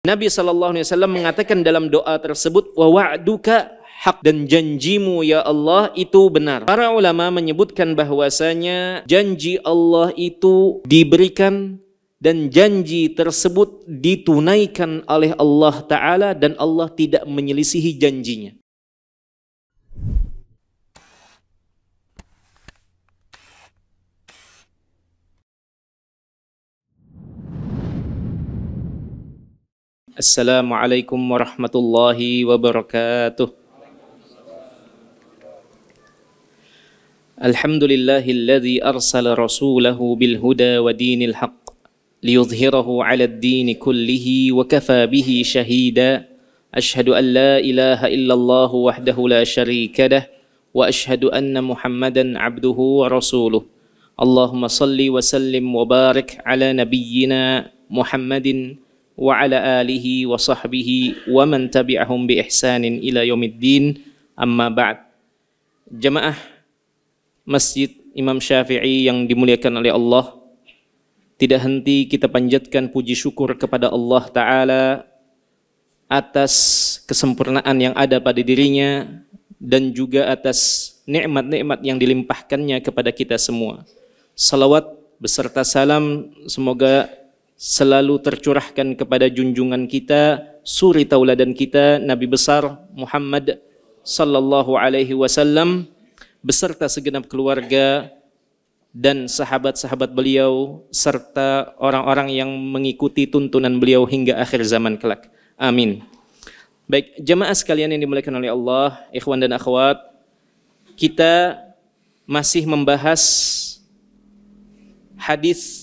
Nabi sallallahu alaihi wasallam mengatakan dalam doa tersebut wa wa'duka hak dan janjimu ya Allah itu benar. Para ulama menyebutkan bahwasanya janji Allah itu diberikan dan janji tersebut ditunaikan oleh Allah taala dan Allah tidak menyelisihi janjinya. السلام عليكم ورحمة الله وبركاته الحمد لله الذي أرسل رسوله بالهدى ودين الحق ليظهره على الدين كله وكفى به شهيدا أشهد أن لا إله إلا الله وحده لا شريك له وأشهد أن محمدا عبده ورسوله اللهم صل وسلم وبارك على نبينا محمد wa ala alihi wa sahbihi wa man tabi'ahum bi ihsanin ila الدين amma ba'd جماعة Masjid Imam Syafi'i yang dimuliakan oleh Allah tidak henti kita panjatkan puji syukur kepada Allah Ta'ala atas kesempurnaan yang ada pada dirinya dan juga atas nikmat-nikmat yang dilimpahkannya kepada kita semua. Salawat beserta salam semoga selalu tercurahkan kepada junjungan kita, suri tauladan kita Nabi besar Muhammad sallallahu alaihi wasallam beserta segenap keluarga dan sahabat-sahabat beliau serta orang-orang yang mengikuti tuntunan beliau hingga akhir zaman kelak. Amin. Baik, jemaah sekalian yang dimuliakan oleh Allah, ikhwan dan akhwat, kita masih membahas hadis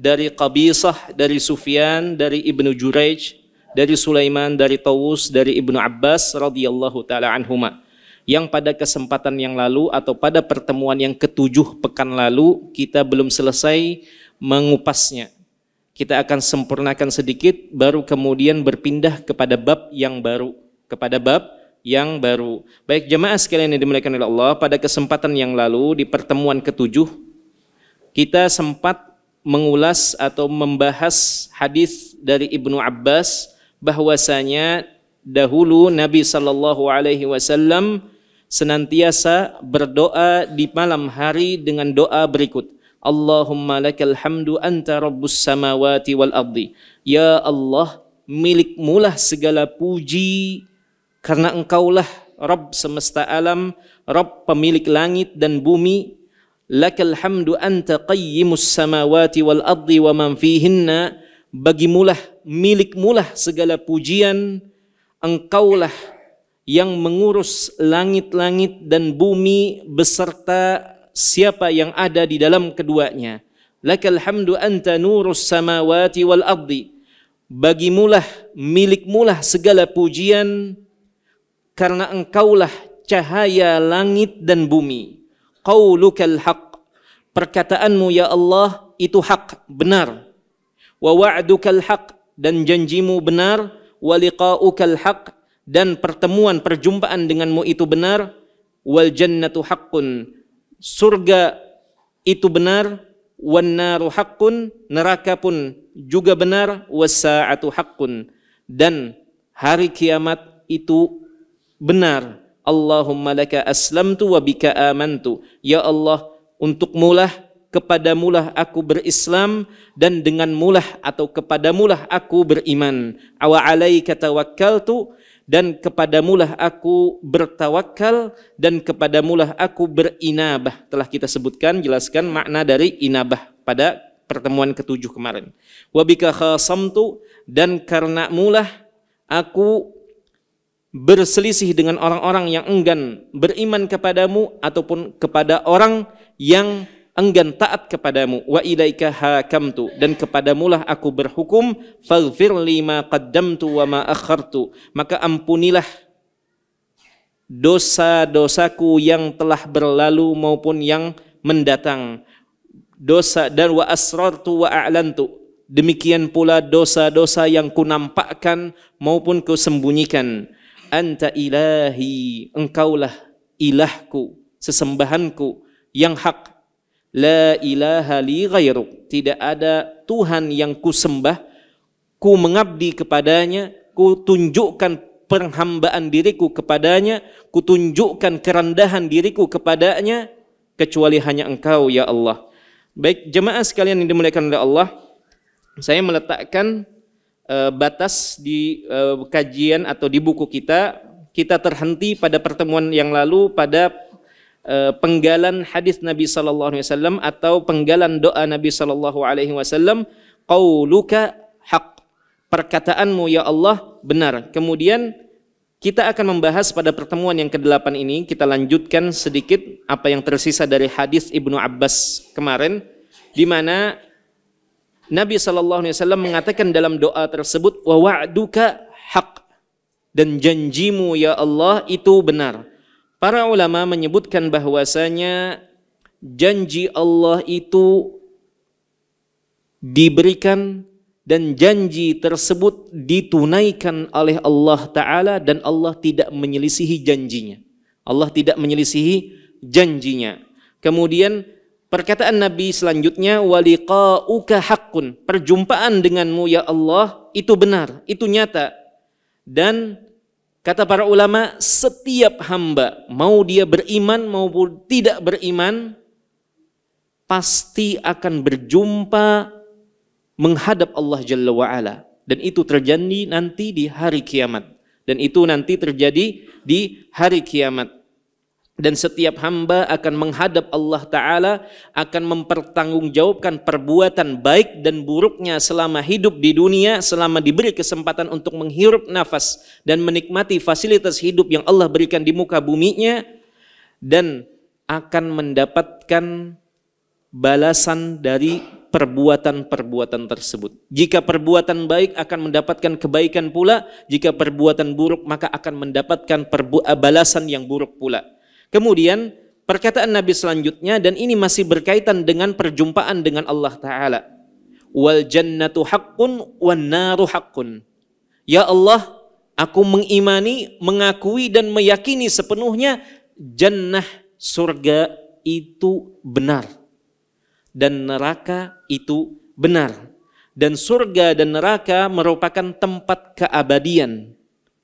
dari Qabisah, dari Sufyan, dari Ibnu Jurayj, dari Sulaiman, dari Tawus, dari Ibnu Abbas radhiyallahu taala anhuma. Yang pada kesempatan yang lalu atau pada pertemuan yang ketujuh pekan lalu kita belum selesai mengupasnya. Kita akan sempurnakan sedikit baru kemudian berpindah kepada bab yang baru, kepada bab yang baru. Baik jemaah sekalian yang dimuliakan oleh Allah, pada kesempatan yang lalu di pertemuan ketujuh kita sempat mengulas atau membahas hadis dari Ibnu Abbas bahwasanya dahulu Nabi Shallallahu Alaihi Wasallam senantiasa berdoa di malam hari dengan doa berikut. Allahumma lakal hamdu anta rabbus samawati wal ardi. Ya Allah, milikmulah segala puji karena engkaulah Rabb semesta alam, Rabb pemilik langit dan bumi, lakal hamdu anta qayyimus samawati wal ardi wa man fihinna bagimulah milikmulah segala pujian engkaulah yang mengurus langit-langit dan bumi beserta siapa yang ada di dalam keduanya lakal hamdu anta nurus samawati wal ardi bagimulah milikmulah segala pujian karena engkaulah cahaya langit dan bumi qaulukal haq. Perkataanmu ya Allah itu hak, benar. Wa wa'dukal haq dan janjimu benar, wa liqaukal haq dan pertemuan perjumpaan denganmu itu benar, wal jannatu haqqun. Surga itu benar, wan naru haqqun, neraka pun juga benar, was saatu haqqun. Dan hari kiamat itu benar Allahumma laka aslamtu wa bika amantu. Ya Allah, kepada mulah aku berislam dan dengan mulah atau kepada mulah aku beriman. Awa alaika tawakkaltu dan mulah aku bertawakal dan kepada mulah aku berinabah. Telah kita sebutkan, jelaskan makna dari inabah pada pertemuan ketujuh kemarin. Wabika khasamtu dan karena mulah aku berselisih dengan orang-orang yang enggan beriman kepadamu ataupun kepada orang yang enggan taat kepadamu wa ilaika hakamtu dan kepadamulah aku berhukum faghfir lima qaddamtu wa ma akhartu maka ampunilah dosa-dosaku yang telah berlalu maupun yang mendatang dosa dan wa asrartu wa a'lantu demikian pula dosa-dosa yang kunampakkan maupun kusembunyikan anta ilahi, engkaulah ilahku, sesembahanku yang hak. La ilaha li ghairuk. Tidak ada Tuhan yang ku sembah, ku mengabdi kepadanya, ku tunjukkan perhambaan diriku kepadanya, ku tunjukkan kerendahan diriku kepadanya, kecuali hanya engkau ya Allah. Baik jemaah sekalian yang dimuliakan oleh Allah, saya meletakkan Eh, batas di eh, kajian atau di buku kita, kita terhenti pada pertemuan yang lalu pada eh, penggalan hadis Nabi sallallahu alaihi wasallam atau penggalan doa Nabi sallallahu alaihi wasallam qauluka haq. Perkataanmu ya Allah benar. Kemudian kita akan membahas pada pertemuan yang kedelapan ini kita lanjutkan sedikit apa yang tersisa dari hadis Ibnu Abbas kemarin di mana Nabi SAW mengatakan dalam doa tersebut, wa wa'duka hak dan janjimu ya Allah itu benar. Para ulama menyebutkan bahwasanya janji Allah itu diberikan dan janji tersebut ditunaikan oleh Allah Ta'ala dan Allah tidak menyelisihi janjinya. Allah tidak menyelisihi janjinya. Kemudian Perkataan Nabi selanjutnya waliqa'uka hakun Perjumpaan denganmu ya Allah itu benar, itu nyata. Dan kata para ulama setiap hamba mau dia beriman maupun tidak beriman pasti akan berjumpa menghadap Allah Jalla wa Dan itu terjadi nanti di hari kiamat. Dan itu nanti terjadi di hari kiamat dan setiap hamba akan menghadap Allah Ta'ala akan mempertanggungjawabkan perbuatan baik dan buruknya selama hidup di dunia selama diberi kesempatan untuk menghirup nafas dan menikmati fasilitas hidup yang Allah berikan di muka buminya dan akan mendapatkan balasan dari perbuatan-perbuatan tersebut. Jika perbuatan baik akan mendapatkan kebaikan pula, jika perbuatan buruk maka akan mendapatkan balasan yang buruk pula. Kemudian perkataan Nabi selanjutnya dan ini masih berkaitan dengan perjumpaan dengan Allah Ta'ala. Wal jannatu haqqun wal naru haqqun. Ya Allah, aku mengimani, mengakui dan meyakini sepenuhnya jannah surga itu benar. Dan neraka itu benar. Dan surga dan neraka merupakan tempat keabadian.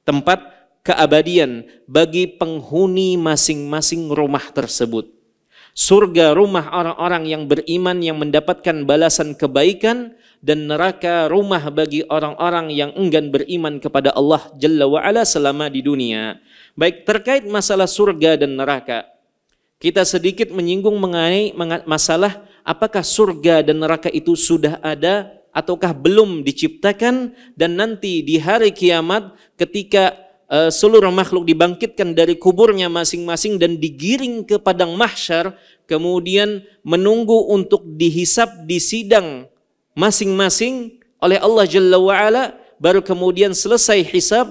Tempat keabadian bagi penghuni masing-masing rumah tersebut. Surga rumah orang-orang yang beriman yang mendapatkan balasan kebaikan dan neraka rumah bagi orang-orang yang enggan beriman kepada Allah Jalla wa'ala selama di dunia. Baik terkait masalah surga dan neraka. Kita sedikit menyinggung mengenai masalah apakah surga dan neraka itu sudah ada ataukah belum diciptakan dan nanti di hari kiamat ketika Eh, seluruh makhluk dibangkitkan dari kuburnya masing-masing dan digiring ke padang mahsyar, kemudian menunggu untuk dihisap di sidang masing-masing oleh Allah Jalla wa'ala, baru kemudian selesai hisap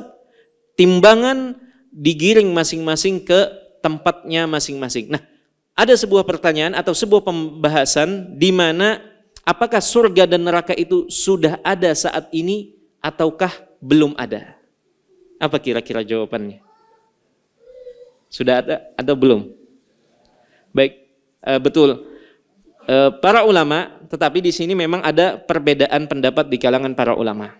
timbangan digiring masing-masing ke tempatnya masing-masing. Nah, ada sebuah pertanyaan atau sebuah pembahasan di mana apakah surga dan neraka itu sudah ada saat ini ataukah belum ada? Apa kira-kira jawabannya? Sudah ada atau belum? Baik, e, betul. E, para ulama, tetapi di sini memang ada perbedaan pendapat di kalangan para ulama.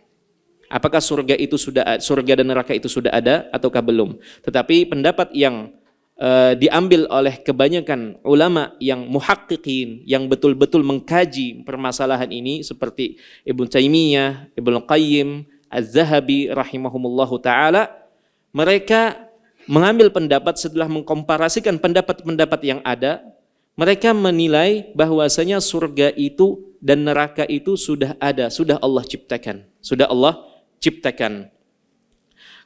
Apakah surga itu sudah surga dan neraka itu sudah ada ataukah belum? Tetapi pendapat yang e, diambil oleh kebanyakan ulama yang muhakkikin, yang betul-betul mengkaji permasalahan ini seperti Ibnu Taimiyah, Ibnu Qayyim, Az-Zahabi rahimahumullahu taala mereka mengambil pendapat setelah mengkomparasikan pendapat-pendapat yang ada mereka menilai bahwasanya surga itu dan neraka itu sudah ada, sudah Allah ciptakan, sudah Allah ciptakan.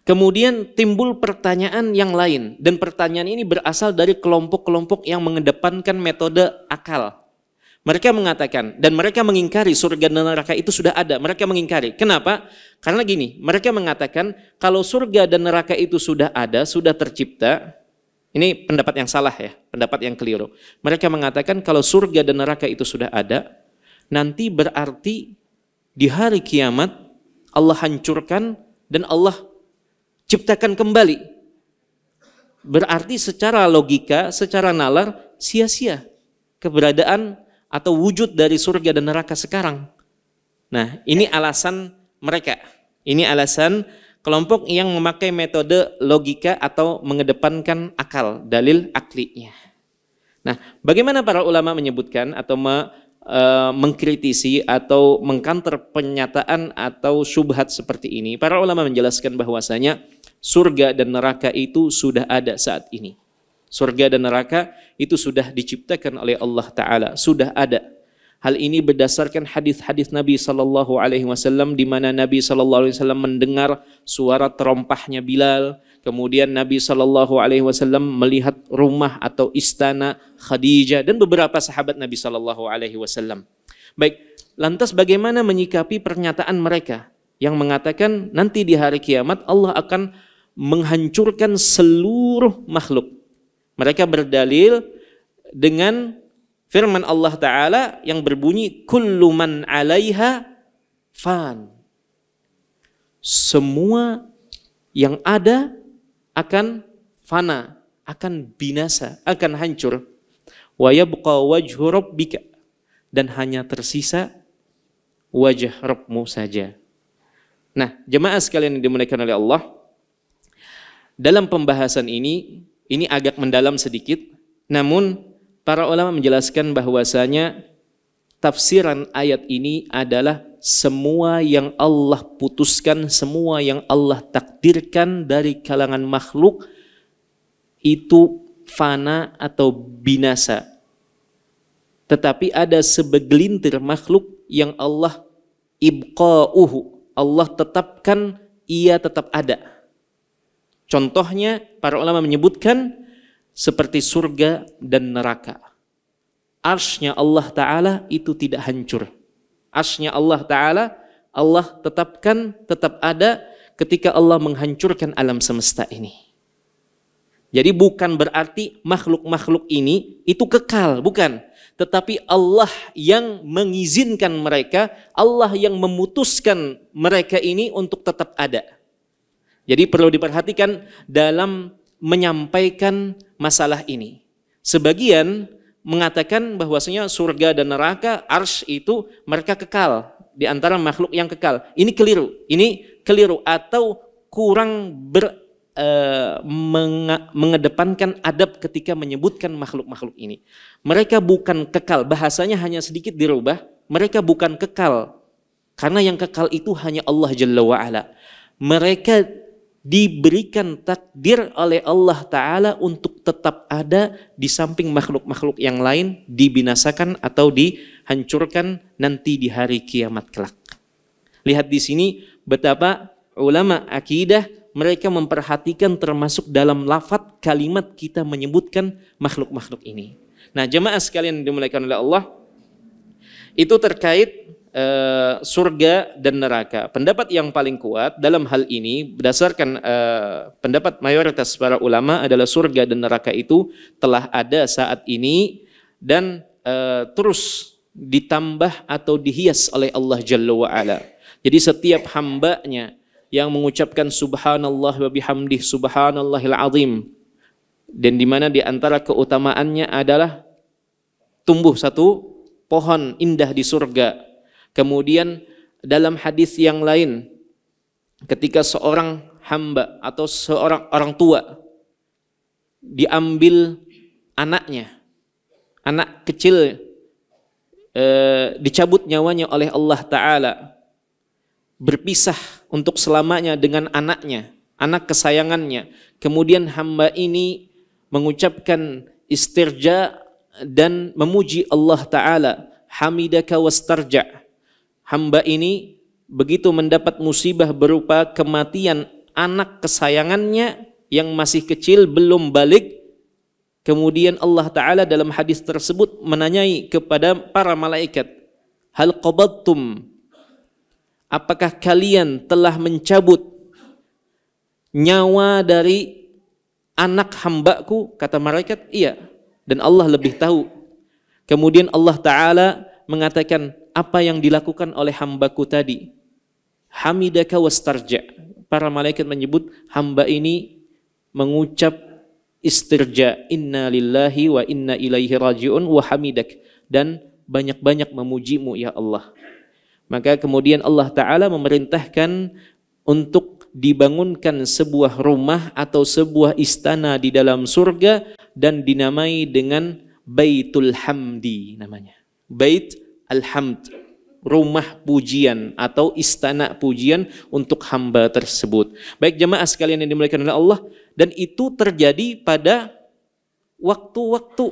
Kemudian timbul pertanyaan yang lain dan pertanyaan ini berasal dari kelompok-kelompok yang mengedepankan metode akal. Mereka mengatakan dan mereka mengingkari surga dan neraka itu sudah ada. Mereka mengingkari. Kenapa? Karena gini, mereka mengatakan kalau surga dan neraka itu sudah ada, sudah tercipta. Ini pendapat yang salah ya, pendapat yang keliru. Mereka mengatakan kalau surga dan neraka itu sudah ada, nanti berarti di hari kiamat Allah hancurkan dan Allah ciptakan kembali. Berarti secara logika, secara nalar sia-sia keberadaan atau wujud dari surga dan neraka sekarang. Nah, ini alasan mereka. Ini alasan kelompok yang memakai metode logika atau mengedepankan akal, dalil akliknya. Nah, bagaimana para ulama menyebutkan atau me, e, mengkritisi atau mengkanter pernyataan atau subhat seperti ini? Para ulama menjelaskan bahwasanya surga dan neraka itu sudah ada saat ini surga dan neraka itu sudah diciptakan oleh Allah taala, sudah ada. Hal ini berdasarkan hadis-hadis Nabi sallallahu alaihi wasallam di mana Nabi sallallahu alaihi wasallam mendengar suara terompahnya Bilal, kemudian Nabi sallallahu alaihi wasallam melihat rumah atau istana Khadijah dan beberapa sahabat Nabi sallallahu alaihi wasallam. Baik, lantas bagaimana menyikapi pernyataan mereka yang mengatakan nanti di hari kiamat Allah akan menghancurkan seluruh makhluk mereka berdalil dengan firman Allah Ta'ala yang berbunyi, Kullu man alaiha fan. Semua yang ada akan fana, akan binasa, akan hancur. Wa yabqa wajhu rabbika. Dan hanya tersisa wajah Rabbmu saja. Nah, jemaah sekalian yang dimuliakan oleh Allah, dalam pembahasan ini ini agak mendalam sedikit, namun para ulama menjelaskan bahwasanya tafsiran ayat ini adalah semua yang Allah putuskan, semua yang Allah takdirkan dari kalangan makhluk itu fana atau binasa. Tetapi ada sebegelintir makhluk yang Allah ibqa'uhu, Allah tetapkan ia tetap ada. Contohnya para ulama menyebutkan seperti surga dan neraka. Arsnya Allah Ta'ala itu tidak hancur. Arsnya Allah Ta'ala Allah tetapkan tetap ada ketika Allah menghancurkan alam semesta ini. Jadi bukan berarti makhluk-makhluk ini itu kekal, bukan. Tetapi Allah yang mengizinkan mereka, Allah yang memutuskan mereka ini untuk tetap ada. Jadi perlu diperhatikan dalam menyampaikan masalah ini. Sebagian mengatakan bahwasanya surga dan neraka, ars itu mereka kekal di antara makhluk yang kekal. Ini keliru. Ini keliru atau kurang ber, e, eh, menge, mengedepankan adab ketika menyebutkan makhluk-makhluk ini. Mereka bukan kekal, bahasanya hanya sedikit dirubah. Mereka bukan kekal. Karena yang kekal itu hanya Allah Jalla wa'ala. Mereka diberikan takdir oleh Allah Ta'ala untuk tetap ada di samping makhluk-makhluk yang lain dibinasakan atau dihancurkan nanti di hari kiamat kelak. Lihat di sini betapa ulama akidah mereka memperhatikan termasuk dalam lafat kalimat kita menyebutkan makhluk-makhluk ini. Nah jemaah sekalian dimuliakan oleh Allah itu terkait Eh, surga dan neraka. Pendapat yang paling kuat dalam hal ini berdasarkan uh, pendapat mayoritas para ulama adalah surga dan neraka itu telah ada saat ini dan uh, terus ditambah atau dihias oleh Allah Jalla wa ala. Jadi setiap hambanya yang mengucapkan subhanallah wa bihamdi subhanallahil azim dan di mana di antara keutamaannya adalah tumbuh satu pohon indah di surga Kemudian dalam hadis yang lain ketika seorang hamba atau seorang orang tua diambil anaknya, anak kecil e, dicabut nyawanya oleh Allah Ta'ala berpisah untuk selamanya dengan anaknya, anak kesayangannya. Kemudian hamba ini mengucapkan istirja dan memuji Allah Ta'ala. Hamidaka wastarja hamba ini begitu mendapat musibah berupa kematian anak kesayangannya yang masih kecil belum balik Kemudian Allah Ta'ala dalam hadis tersebut menanyai kepada para malaikat, Hal qabattum, apakah kalian telah mencabut nyawa dari anak hambaku? Kata malaikat, iya. Dan Allah lebih tahu. Kemudian Allah Ta'ala mengatakan apa yang dilakukan oleh hambaku tadi. Hamidaka wastarja. Para malaikat menyebut hamba ini mengucap istirja inna lillahi wa inna ilaihi rajiun wa hamidak dan banyak-banyak memujimu ya Allah. Maka kemudian Allah Ta'ala memerintahkan untuk dibangunkan sebuah rumah atau sebuah istana di dalam surga dan dinamai dengan Baitul Hamdi namanya. Bait al rumah pujian atau istana pujian untuk hamba tersebut. Baik jemaah sekalian yang dimuliakan oleh Allah dan itu terjadi pada waktu-waktu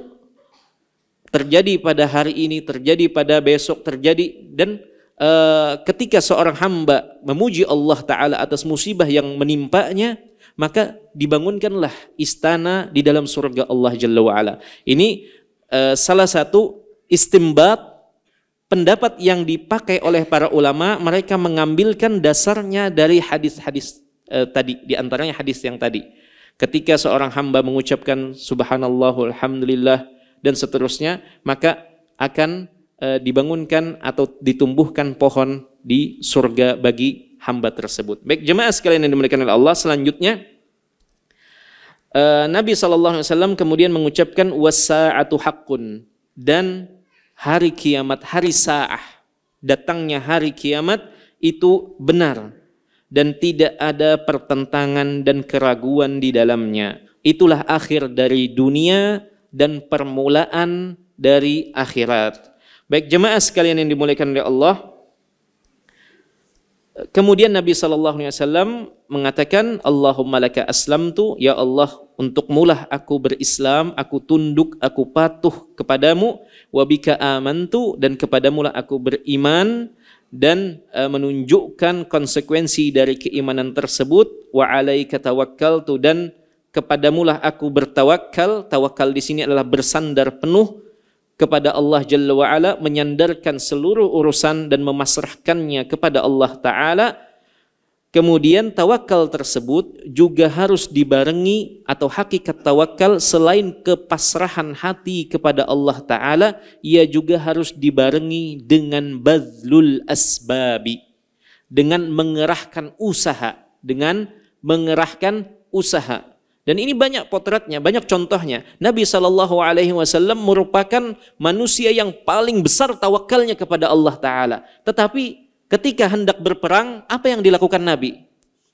terjadi pada hari ini, terjadi pada besok, terjadi dan uh, ketika seorang hamba memuji Allah taala atas musibah yang menimpanya, maka dibangunkanlah istana di dalam surga Allah Jalla wa'ala. Ini uh, salah satu istimbat pendapat yang dipakai oleh para ulama mereka mengambilkan dasarnya dari hadis-hadis e, tadi diantaranya hadis yang tadi ketika seorang hamba mengucapkan subhanallah alhamdulillah dan seterusnya maka akan e, dibangunkan atau ditumbuhkan pohon di surga bagi hamba tersebut baik jemaah sekalian yang dimuliakan oleh Allah selanjutnya eh, Nabi SAW kemudian mengucapkan wasa'atu haqqun dan hari kiamat, hari sa'ah, datangnya hari kiamat itu benar dan tidak ada pertentangan dan keraguan di dalamnya. Itulah akhir dari dunia dan permulaan dari akhirat. Baik jemaah sekalian yang dimuliakan oleh Allah, Kemudian Nabi Shallallahu Alaihi Wasallam mengatakan, Allahumma laka aslamtu, ya Allah, untuk mulah aku berislam, aku tunduk, aku patuh kepadamu, wabika amantu, dan kepadamu lah aku beriman, dan e, menunjukkan konsekuensi dari keimanan tersebut, wa alaika tawakkaltu, dan kepadamu lah aku bertawakal, tawakal di sini adalah bersandar penuh, kepada Allah Jalla wa'ala, menyandarkan seluruh urusan dan memasrahkannya kepada Allah Ta'ala. Kemudian tawakal tersebut juga harus dibarengi atau hakikat tawakal selain kepasrahan hati kepada Allah Ta'ala, ia juga harus dibarengi dengan badlul asbabi, dengan mengerahkan usaha, dengan mengerahkan usaha dan ini banyak potretnya, banyak contohnya. Nabi Shallallahu Alaihi Wasallam merupakan manusia yang paling besar tawakalnya kepada Allah Taala. Tetapi ketika hendak berperang, apa yang dilakukan Nabi?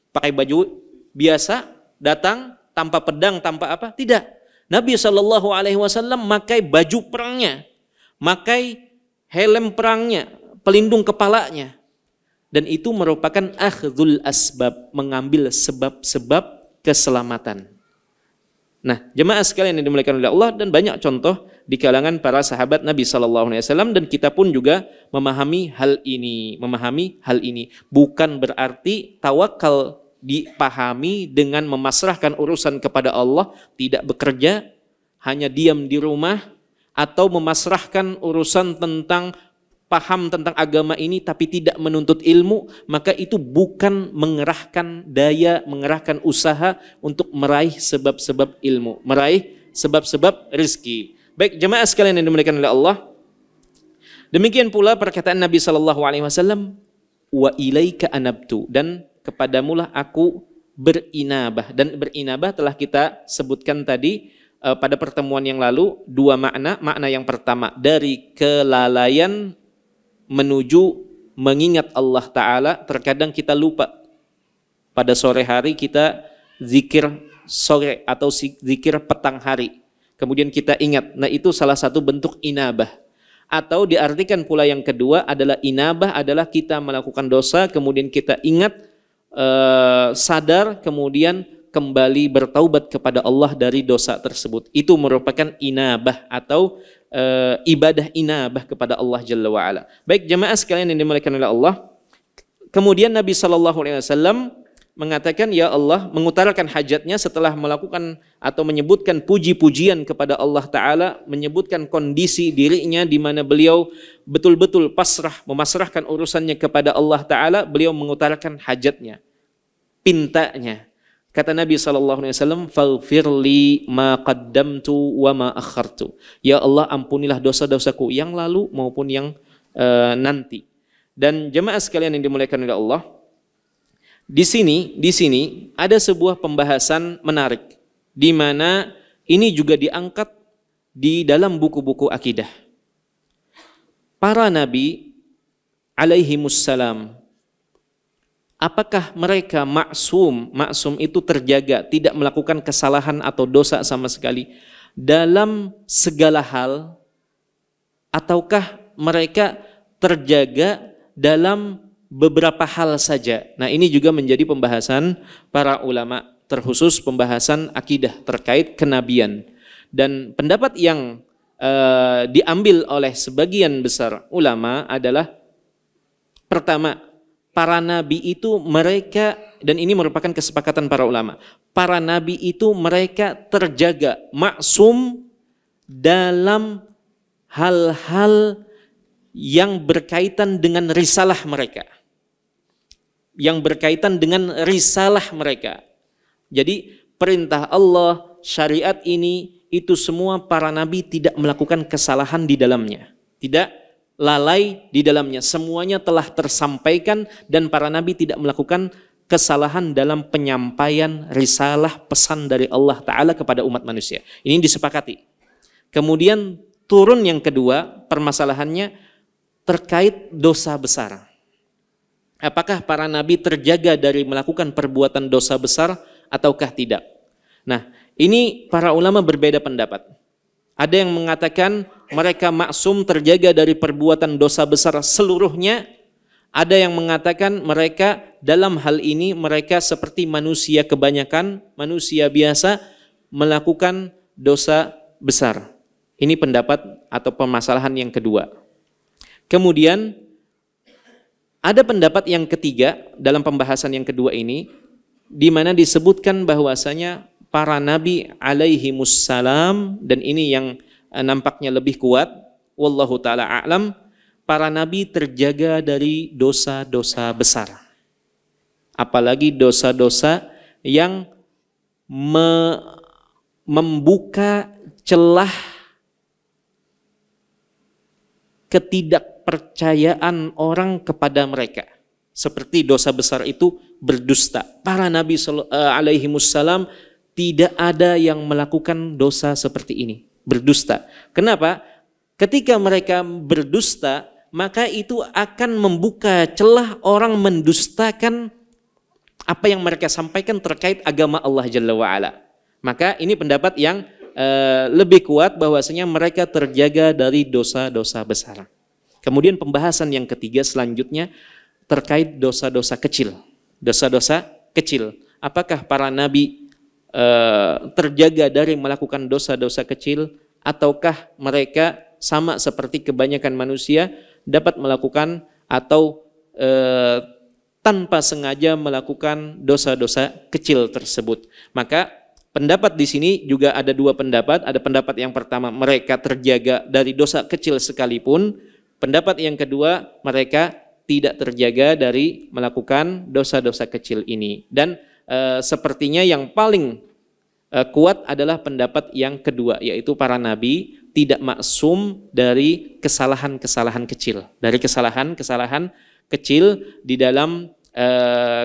Pakai baju biasa, datang tanpa pedang, tanpa apa? Tidak. Nabi Shallallahu Alaihi Wasallam pakai baju perangnya, pakai helm perangnya, pelindung kepalanya, dan itu merupakan akhzul asbab, mengambil sebab-sebab keselamatan. Nah, jemaah sekalian yang dimuliakan oleh Allah dan banyak contoh di kalangan para sahabat Nabi Shallallahu Alaihi Wasallam dan kita pun juga memahami hal ini, memahami hal ini bukan berarti tawakal dipahami dengan memasrahkan urusan kepada Allah, tidak bekerja, hanya diam di rumah atau memasrahkan urusan tentang paham tentang agama ini tapi tidak menuntut ilmu, maka itu bukan mengerahkan daya, mengerahkan usaha untuk meraih sebab-sebab ilmu, meraih sebab-sebab rezeki. Baik jemaah sekalian yang dimuliakan oleh Allah. Demikian pula perkataan Nabi Shallallahu Alaihi Wasallam, wa ilaika anabtu dan kepadamulah aku berinabah dan berinabah telah kita sebutkan tadi eh, pada pertemuan yang lalu dua makna. Makna yang pertama dari kelalaian menuju mengingat Allah Ta'ala terkadang kita lupa pada sore hari kita zikir sore atau zikir petang hari kemudian kita ingat nah itu salah satu bentuk inabah atau diartikan pula yang kedua adalah inabah adalah kita melakukan dosa kemudian kita ingat eh, sadar kemudian kembali bertaubat kepada Allah dari dosa tersebut. Itu merupakan inabah atau e, ibadah inabah kepada Allah Jalla wa'ala. Baik jemaah sekalian yang dimuliakan oleh Allah. Kemudian Nabi saw mengatakan ya Allah mengutarakan hajatnya setelah melakukan atau menyebutkan puji-pujian kepada Allah taala menyebutkan kondisi dirinya di mana beliau betul-betul pasrah memasrahkan urusannya kepada Allah taala beliau mengutarakan hajatnya pintanya Kata Nabi sallallahu alaihi wasallam, "Faghfirli ma qaddamtu wa ma akhartu." Ya Allah, ampunilah dosa-dosaku yang lalu maupun yang uh, nanti. Dan jemaah sekalian yang dimuliakan oleh Allah, di sini di sini ada sebuah pembahasan menarik di mana ini juga diangkat di dalam buku-buku akidah. Para nabi alaihi salam apakah mereka maksum, maksum itu terjaga, tidak melakukan kesalahan atau dosa sama sekali dalam segala hal, ataukah mereka terjaga dalam beberapa hal saja. Nah ini juga menjadi pembahasan para ulama, terkhusus pembahasan akidah terkait kenabian. Dan pendapat yang e, diambil oleh sebagian besar ulama adalah pertama para nabi itu mereka dan ini merupakan kesepakatan para ulama. Para nabi itu mereka terjaga maksum dalam hal-hal yang berkaitan dengan risalah mereka. Yang berkaitan dengan risalah mereka. Jadi perintah Allah, syariat ini itu semua para nabi tidak melakukan kesalahan di dalamnya. Tidak lalai di dalamnya. Semuanya telah tersampaikan dan para nabi tidak melakukan kesalahan dalam penyampaian risalah pesan dari Allah Ta'ala kepada umat manusia. Ini disepakati. Kemudian turun yang kedua permasalahannya terkait dosa besar. Apakah para nabi terjaga dari melakukan perbuatan dosa besar ataukah tidak? Nah, ini para ulama berbeda pendapat. Ada yang mengatakan mereka maksum terjaga dari perbuatan dosa besar seluruhnya. Ada yang mengatakan mereka dalam hal ini mereka seperti manusia kebanyakan, manusia biasa melakukan dosa besar. Ini pendapat atau permasalahan yang kedua. Kemudian ada pendapat yang ketiga dalam pembahasan yang kedua ini di mana disebutkan bahwasanya para nabi alaihi salam dan ini yang Eh, nampaknya lebih kuat. Wallahu taala a'lam. Para nabi terjaga dari dosa-dosa besar. Apalagi dosa-dosa yang me membuka celah ketidakpercayaan orang kepada mereka. Seperti dosa besar itu berdusta. Para nabi eh, alaihi wasallam tidak ada yang melakukan dosa seperti ini berdusta. Kenapa? Ketika mereka berdusta, maka itu akan membuka celah orang mendustakan apa yang mereka sampaikan terkait agama Allah Jalla wa'ala. Maka ini pendapat yang e, lebih kuat bahwasanya mereka terjaga dari dosa-dosa besar. Kemudian pembahasan yang ketiga selanjutnya terkait dosa-dosa kecil. Dosa-dosa kecil. Apakah para nabi Eh, terjaga dari melakukan dosa-dosa kecil ataukah mereka sama seperti kebanyakan manusia dapat melakukan atau e, tanpa sengaja melakukan dosa-dosa kecil tersebut. Maka pendapat di sini juga ada dua pendapat. Ada pendapat yang pertama mereka terjaga dari dosa kecil sekalipun. Pendapat yang kedua mereka tidak terjaga dari melakukan dosa-dosa kecil ini. Dan Eh, sepertinya yang paling eh, kuat adalah pendapat yang kedua yaitu para nabi tidak maksum dari kesalahan-kesalahan kecil, dari kesalahan-kesalahan kecil di dalam eh,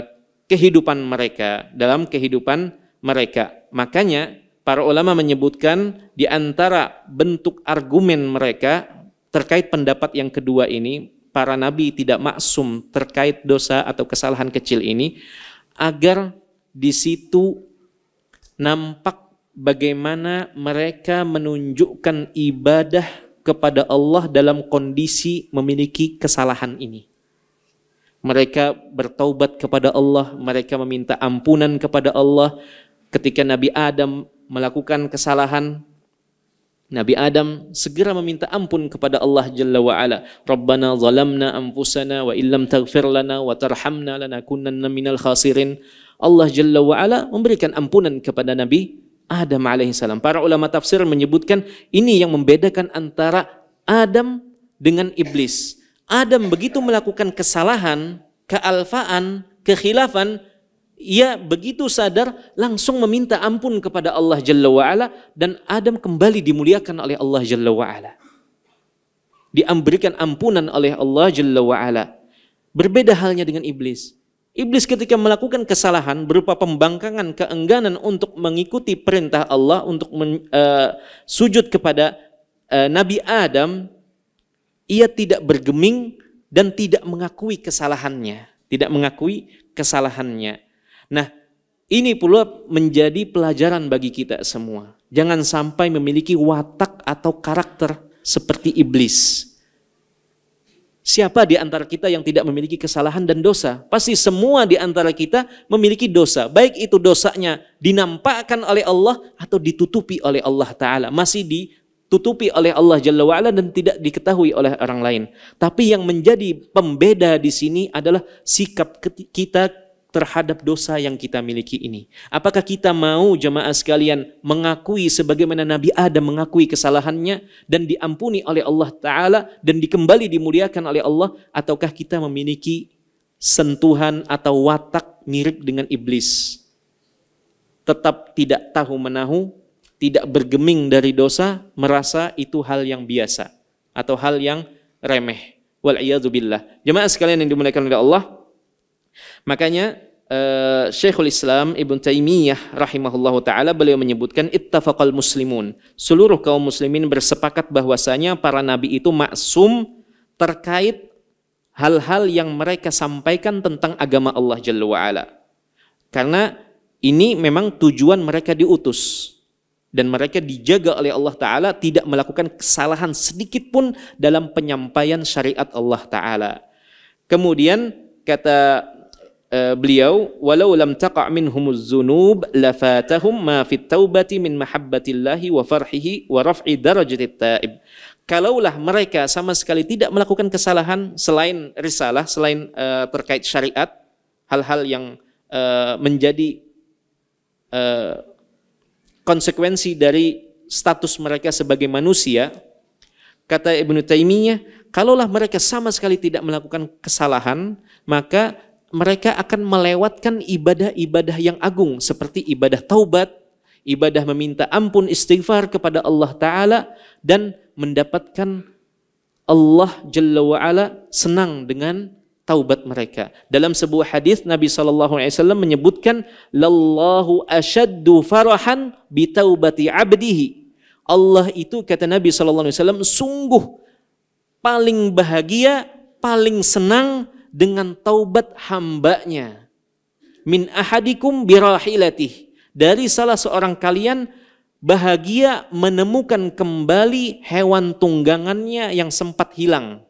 kehidupan mereka, dalam kehidupan mereka. Makanya para ulama menyebutkan di antara bentuk argumen mereka terkait pendapat yang kedua ini, para nabi tidak maksum terkait dosa atau kesalahan kecil ini agar di situ nampak bagaimana mereka menunjukkan ibadah kepada Allah dalam kondisi memiliki kesalahan ini. Mereka bertaubat kepada Allah, mereka meminta ampunan kepada Allah. Ketika Nabi Adam melakukan kesalahan, Nabi Adam segera meminta ampun kepada Allah Jalla wa Ala. Rabbana zalamna anfusana wa illam taghfir lana wa tarhamna lanakunanna minal khasirin. Allah Jalla wa'ala memberikan ampunan kepada Nabi Adam alaihissalam. Para ulama tafsir menyebutkan ini yang membedakan antara Adam dengan iblis. Adam begitu melakukan kesalahan, kealfaan, kekhilafan, ia begitu sadar langsung meminta ampun kepada Allah Jalla wa'ala dan Adam kembali dimuliakan oleh Allah Jalla wa'ala. Diberikan ampunan oleh Allah Jalla wa'ala. Berbeda halnya dengan iblis. Iblis ketika melakukan kesalahan berupa pembangkangan, keengganan untuk mengikuti perintah Allah untuk men, uh, sujud kepada uh, Nabi Adam, ia tidak bergeming dan tidak mengakui kesalahannya, tidak mengakui kesalahannya. Nah, ini pula menjadi pelajaran bagi kita semua. Jangan sampai memiliki watak atau karakter seperti iblis Siapa di antara kita yang tidak memiliki kesalahan dan dosa? Pasti semua di antara kita memiliki dosa. Baik itu dosanya dinampakkan oleh Allah atau ditutupi oleh Allah Ta'ala. Masih ditutupi oleh Allah Jalla wa'ala dan tidak diketahui oleh orang lain. Tapi yang menjadi pembeda di sini adalah sikap kita terhadap dosa yang kita miliki ini. Apakah kita mau jemaah sekalian mengakui sebagaimana Nabi Adam mengakui kesalahannya dan diampuni oleh Allah Ta'ala dan dikembali dimuliakan oleh Allah ataukah kita memiliki sentuhan atau watak mirip dengan iblis. Tetap tidak tahu menahu, tidak bergeming dari dosa, merasa itu hal yang biasa atau hal yang remeh. Wal'iyadzubillah. Jemaah sekalian yang dimuliakan oleh Allah, Makanya Eh, Syekhul Islam Ibn Taimiyah rahimahullah taala beliau menyebutkan ittafaqal muslimun. Seluruh kaum muslimin bersepakat bahwasanya para nabi itu maksum terkait hal-hal yang mereka sampaikan tentang agama Allah Jalla wa Karena ini memang tujuan mereka diutus dan mereka dijaga oleh Allah Ta'ala tidak melakukan kesalahan sedikit pun dalam penyampaian syariat Allah Ta'ala. Kemudian kata Eh, beliau walau lam taqa' minhumuz dzunub lafatahum ma fit taubati min mahabbatillahi wa farhihi wa raf'i darajatit taib kalaulah mereka sama sekali tidak melakukan kesalahan selain risalah selain uh, terkait syariat hal-hal yang uh, menjadi uh, konsekuensi dari status mereka sebagai manusia kata Ibnu Taimiyah kalaulah mereka sama sekali tidak melakukan kesalahan maka mereka akan melewatkan ibadah-ibadah yang agung seperti ibadah taubat, ibadah meminta ampun istighfar kepada Allah Ta'ala dan mendapatkan Allah Jalla wa'ala senang dengan taubat mereka. Dalam sebuah hadis Nabi SAW menyebutkan, "Lallahu ashadu farahan bitaubati abdihi." Allah itu kata Nabi SAW sungguh paling bahagia, paling senang dengan taubat hambanya. Min ahadikum birahilatih. Dari salah seorang kalian bahagia menemukan kembali hewan tunggangannya yang sempat hilang.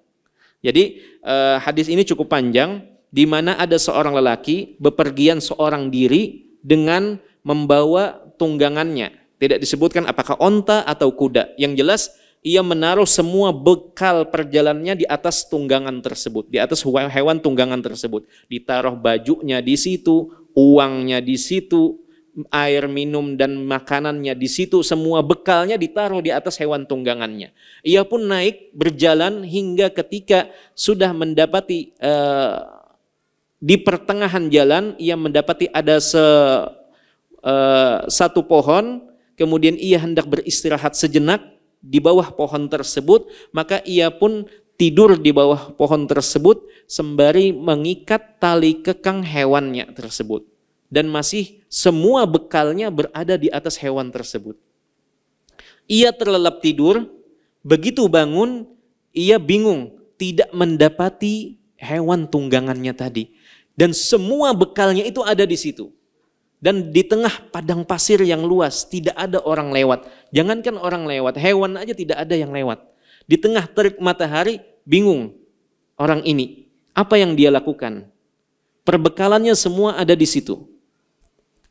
Jadi eh, hadis ini cukup panjang di mana ada seorang lelaki bepergian seorang diri dengan membawa tunggangannya. Tidak disebutkan apakah onta atau kuda. Yang jelas ia menaruh semua bekal perjalanannya di atas tunggangan tersebut, di atas hewan tunggangan tersebut. Ditaruh bajunya di situ, uangnya di situ, air minum dan makanannya di situ semua bekalnya ditaruh di atas hewan tunggangannya. Ia pun naik berjalan hingga ketika sudah mendapati eh, di pertengahan jalan ia mendapati ada se, uh, satu pohon, kemudian ia hendak beristirahat sejenak di bawah pohon tersebut, maka ia pun tidur di bawah pohon tersebut sembari mengikat tali kekang hewannya tersebut. Dan masih semua bekalnya berada di atas hewan tersebut. Ia terlelap tidur, begitu bangun ia bingung tidak mendapati hewan tunggangannya tadi. Dan semua bekalnya itu ada di situ dan di tengah padang pasir yang luas tidak ada orang lewat. Jangankan orang lewat, hewan aja tidak ada yang lewat. Di tengah terik matahari bingung orang ini. Apa yang dia lakukan? Perbekalannya semua ada di situ.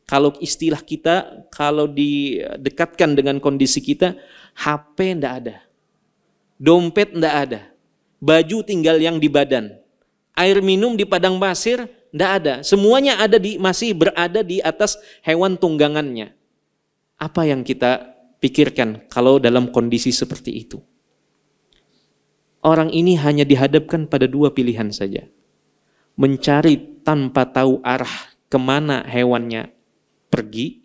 Kalau istilah kita, kalau didekatkan dengan kondisi kita, HP ndak ada. Dompet ndak ada. Baju tinggal yang di badan. Air minum di padang pasir tidak ada. Semuanya ada di masih berada di atas hewan tunggangannya. Apa yang kita pikirkan kalau dalam kondisi seperti itu? Orang ini hanya dihadapkan pada dua pilihan saja. Mencari tanpa tahu arah kemana hewannya pergi,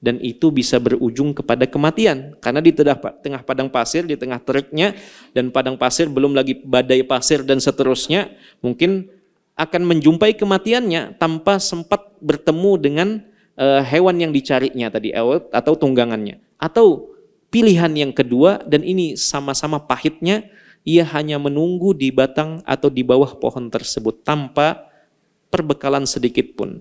dan itu bisa berujung kepada kematian karena di tengah padang pasir di tengah teriknya dan padang pasir belum lagi badai pasir dan seterusnya mungkin akan menjumpai kematiannya tanpa sempat bertemu dengan eh, hewan yang dicarinya tadi eh, atau tunggangannya. Atau pilihan yang kedua dan ini sama-sama pahitnya ia hanya menunggu di batang atau di bawah pohon tersebut tanpa perbekalan sedikit pun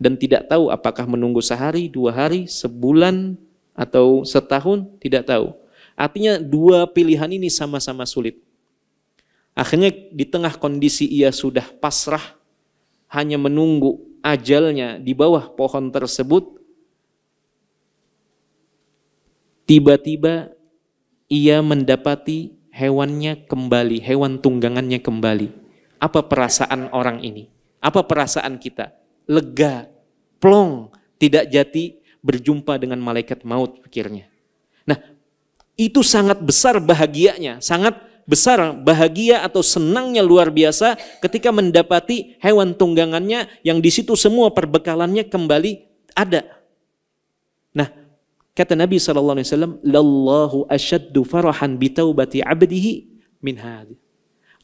dan tidak tahu apakah menunggu sehari, dua hari, sebulan atau setahun tidak tahu. Artinya dua pilihan ini sama-sama sulit. Akhirnya di tengah kondisi ia sudah pasrah, hanya menunggu ajalnya di bawah pohon tersebut, tiba-tiba ia mendapati hewannya kembali, hewan tunggangannya kembali. Apa perasaan orang ini? Apa perasaan kita? Lega, plong, tidak jati berjumpa dengan malaikat maut pikirnya. Nah, itu sangat besar bahagianya, sangat besar bahagia atau senangnya luar biasa ketika mendapati hewan tunggangannya yang di situ semua perbekalannya kembali ada. Nah, kata Nabi saw. alaihi wasallam, "Lallahu asyaddu farahan bitaubati 'abdihi min hadhi."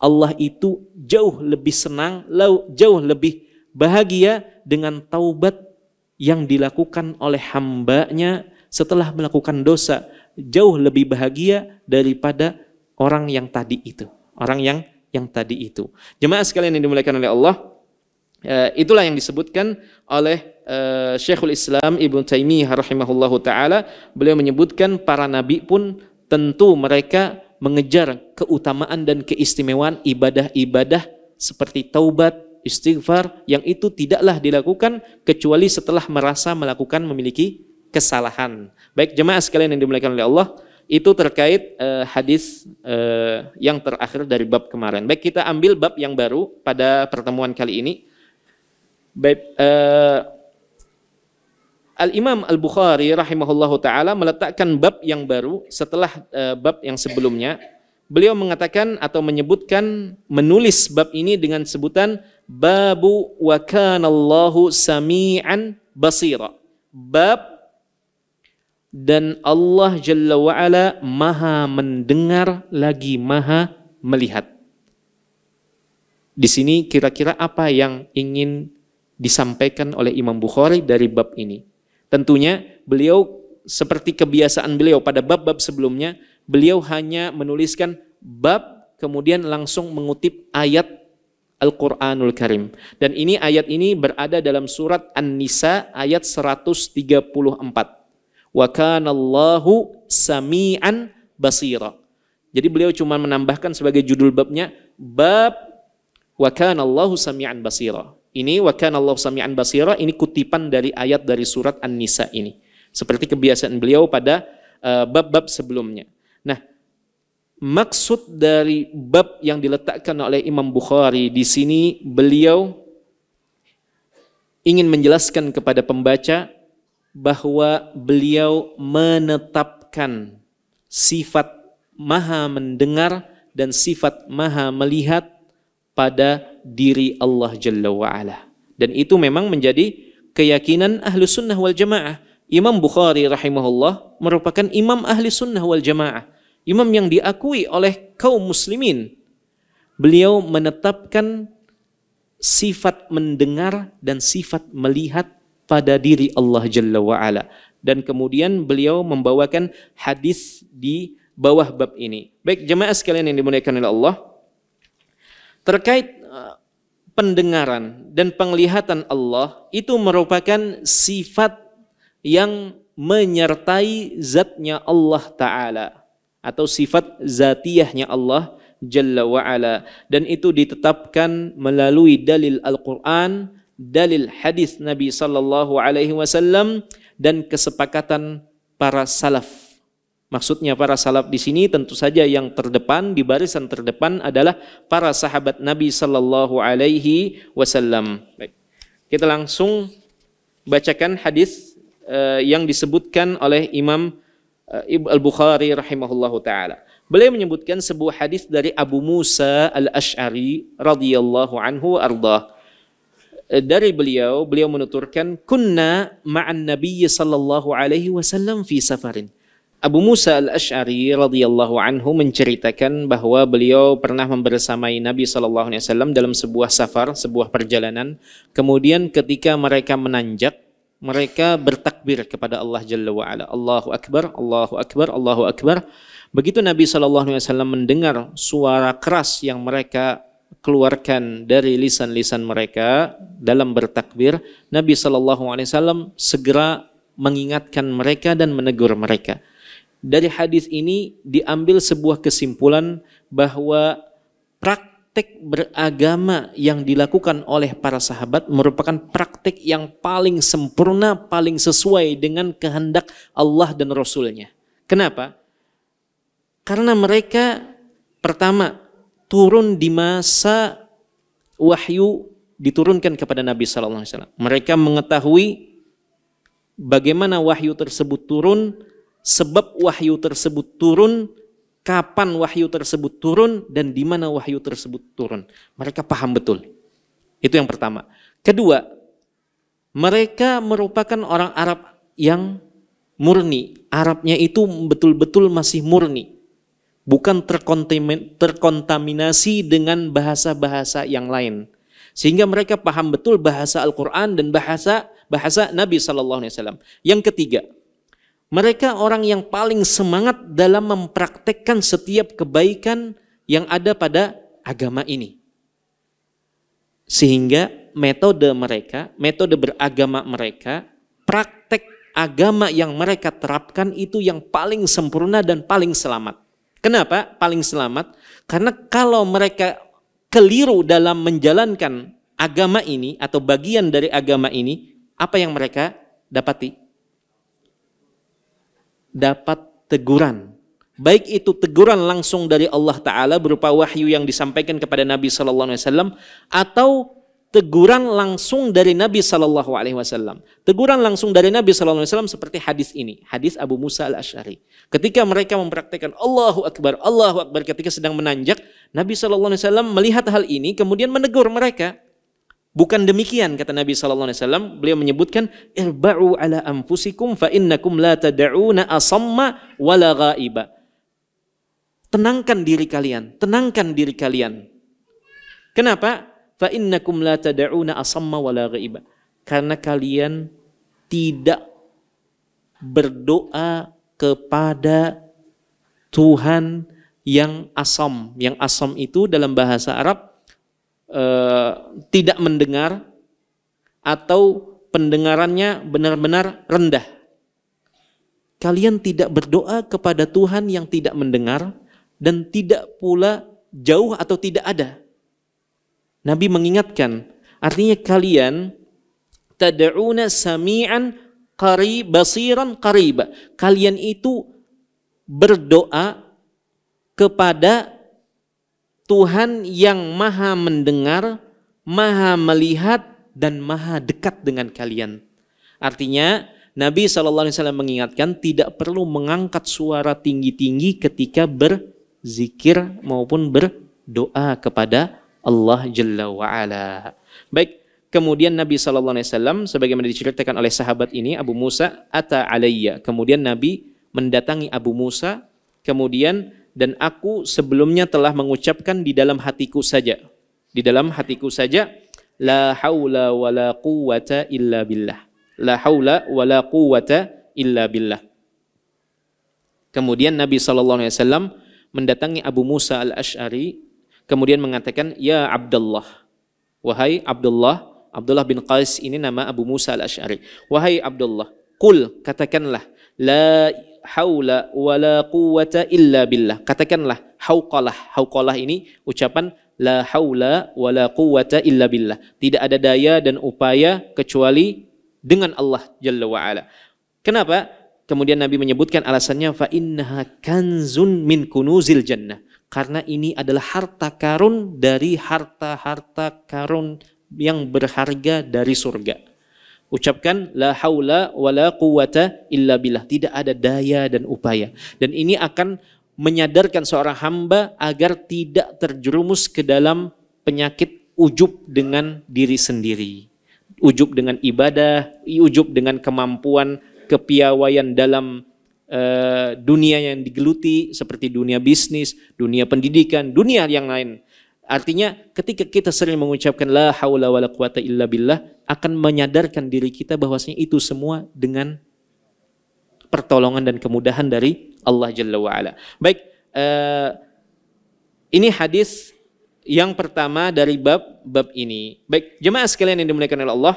Allah itu jauh lebih senang, jauh lebih bahagia dengan taubat yang dilakukan oleh hambanya setelah melakukan dosa jauh lebih bahagia daripada orang yang tadi itu, orang yang yang tadi itu. Jemaah sekalian yang dimuliakan oleh Allah, eh, itulah yang disebutkan oleh eh, Syekhul Islam Ibnu Taimiyah rahimahullahu taala, beliau menyebutkan para nabi pun tentu mereka mengejar keutamaan dan keistimewaan ibadah-ibadah seperti taubat, istighfar yang itu tidaklah dilakukan kecuali setelah merasa melakukan memiliki kesalahan. Baik jemaah sekalian yang dimuliakan oleh Allah, itu terkait uh, hadis uh, yang terakhir dari bab kemarin. Baik kita ambil bab yang baru pada pertemuan kali ini. Baik uh, Al-Imam Al-Bukhari rahimahullahu taala meletakkan bab yang baru setelah uh, bab yang sebelumnya. Beliau mengatakan atau menyebutkan menulis bab ini dengan sebutan babu wa kanallahu sami'an basira. Bab dan Allah Jalla wa'ala maha mendengar lagi maha melihat. Di sini kira-kira apa yang ingin disampaikan oleh Imam Bukhari dari bab ini. Tentunya beliau seperti kebiasaan beliau pada bab-bab sebelumnya, beliau hanya menuliskan bab kemudian langsung mengutip ayat Al-Qur'anul Karim. Dan ini ayat ini berada dalam surat An-Nisa ayat 134. Wa kana Allahu sami'an basira. Jadi beliau cuma menambahkan sebagai judul babnya bab wa kana Allahu sami'an basira. Ini wa kana Allahu sami'an basira ini kutipan dari ayat dari surat An-Nisa ini. Seperti kebiasaan beliau pada bab eh, bab-bab sebelumnya. Nah, maksud dari bab yang diletakkan oleh Imam Bukhari di sini beliau ingin menjelaskan kepada pembaca bahwa beliau menetapkan sifat maha mendengar dan sifat maha melihat pada diri Allah Jalla wa'ala. Dan itu memang menjadi keyakinan ahlu sunnah wal jamaah. Imam Bukhari rahimahullah merupakan imam ahli sunnah wal jamaah. Imam yang diakui oleh kaum muslimin. Beliau menetapkan sifat mendengar dan sifat melihat pada diri Allah Jalla wa'ala. Dan kemudian beliau membawakan hadis di bawah bab ini. Baik jemaah sekalian yang dimuliakan oleh Allah. Terkait uh, pendengaran dan penglihatan Allah itu merupakan sifat yang menyertai zatnya Allah Ta'ala atau sifat zatiyahnya Allah Jalla wa'ala dan itu ditetapkan melalui dalil Al-Quran dalil hadis Nabi sallallahu alaihi wasallam dan kesepakatan para salaf. Maksudnya para salaf di sini tentu saja yang terdepan di barisan terdepan adalah para sahabat Nabi sallallahu alaihi wasallam. Baik. Kita langsung bacakan hadis uh, yang disebutkan oleh Imam uh, Al-Bukhari rahimahullahu taala. Beliau menyebutkan sebuah hadis dari Abu Musa Al-Asy'ari radhiyallahu anhu ardah. Eh, dari beliau, beliau menuturkan kunna ma'an nabiy sallallahu alaihi wasallam fi safarin. Abu Musa al-Ash'ari radhiyallahu anhu menceritakan bahwa beliau pernah membersamai Nabi sallallahu alaihi wasallam dalam sebuah safar, sebuah perjalanan. Kemudian ketika mereka menanjak, mereka bertakbir kepada Allah Jalla wa ala. Allahu akbar, Allahu akbar, Allahu akbar. Begitu Nabi sallallahu alaihi wasallam mendengar suara keras yang mereka keluarkan dari lisan-lisan mereka dalam bertakbir, Nabi Shallallahu Alaihi Wasallam segera mengingatkan mereka dan menegur mereka. Dari hadis ini diambil sebuah kesimpulan bahwa praktek beragama yang dilakukan oleh para sahabat merupakan praktek yang paling sempurna, paling sesuai dengan kehendak Allah dan Rasulnya. Kenapa? Karena mereka pertama turun di masa wahyu diturunkan kepada Nabi saw. Mereka mengetahui bagaimana wahyu tersebut turun, sebab wahyu tersebut turun, kapan wahyu tersebut turun dan di mana wahyu tersebut turun. Mereka paham betul. Itu yang pertama. Kedua, mereka merupakan orang Arab yang murni. Arabnya itu betul-betul masih murni bukan terkontaminasi dengan bahasa-bahasa yang lain sehingga mereka paham betul bahasa Al-Qur'an dan bahasa bahasa Nabi sallallahu alaihi wasallam. Yang ketiga, mereka orang yang paling semangat dalam mempraktekkan setiap kebaikan yang ada pada agama ini. Sehingga metode mereka, metode beragama mereka, praktek agama yang mereka terapkan itu yang paling sempurna dan paling selamat. Kenapa paling selamat? Karena kalau mereka keliru dalam menjalankan agama ini atau bagian dari agama ini, apa yang mereka dapati? Dapat teguran. Baik itu teguran langsung dari Allah Ta'ala berupa wahyu yang disampaikan kepada Nabi SAW atau teguran langsung dari Nabi Shallallahu Alaihi Wasallam. Teguran langsung dari Nabi Shallallahu Alaihi Wasallam seperti hadis ini, hadis Abu Musa al Ashari. Ketika mereka mempraktekkan Allahu Akbar, Allahu Akbar ketika sedang menanjak, Nabi Shallallahu Alaihi Wasallam melihat hal ini kemudian menegur mereka. Bukan demikian kata Nabi Shallallahu Alaihi Wasallam. Beliau menyebutkan irba'u ala anfusikum fa innakum la tad'una asamma wala ghaiba. Tenangkan diri kalian, tenangkan diri kalian. Kenapa? fa innakum la tad'una asamma la ghaiba karena kalian tidak berdoa kepada Tuhan yang asam. Yang asam itu dalam bahasa Arab e, tidak mendengar atau pendengarannya benar-benar rendah. Kalian tidak berdoa kepada Tuhan yang tidak mendengar dan tidak pula jauh atau tidak ada. Nabi mengingatkan, artinya kalian tad'una sami'an qarib basiran qarib. Kalian itu berdoa kepada Tuhan yang maha mendengar, maha melihat, dan maha dekat dengan kalian. Artinya Nabi SAW mengingatkan tidak perlu mengangkat suara tinggi-tinggi ketika berzikir maupun berdoa kepada Allah Jalla wa'ala. Baik, Kemudian Nabi saw. sebagaimana diceritakan oleh sahabat ini Abu Musa ata alayya. Kemudian Nabi mendatangi Abu Musa. Kemudian dan aku sebelumnya telah mengucapkan di dalam hatiku saja, di dalam hatiku saja, la haula la quwata illa billah. La haula la quwata illa billah. Kemudian Nabi saw. mendatangi Abu Musa al Ashari kemudian mengatakan, Ya Abdullah, wahai Abdullah, Abdullah bin Qais ini nama Abu Musa al-Ash'ari. Wahai Abdullah, kul, katakanlah, la haula wa la quwata illa billah. Katakanlah, hauqalah. Hauqalah ini ucapan la haula wa la quwata illa billah. Tidak ada daya dan upaya kecuali dengan Allah Jalla wa ala. Kenapa? Kemudian Nabi menyebutkan alasannya fa innaha kanzun min kunuzil jannah karena ini adalah harta karun dari harta-harta karun yang berharga dari surga. Ucapkan la haula wala quwata illa billah. Tidak ada daya dan upaya. Dan ini akan menyadarkan seorang hamba agar tidak terjerumus ke dalam penyakit ujub dengan diri sendiri. Ujub dengan ibadah, ujub dengan kemampuan kepiawaian dalam Eh, dunia yang digeluti seperti dunia bisnis, dunia pendidikan, dunia yang lain. Artinya ketika kita sering mengucapkan la haula wala quwata illa billah akan menyadarkan diri kita bahwasanya itu semua dengan pertolongan dan kemudahan dari Allah Jalla wa Baik, uh, ini hadis yang pertama dari bab bab ini. Baik, jemaah sekalian yang dimuliakan oleh Allah.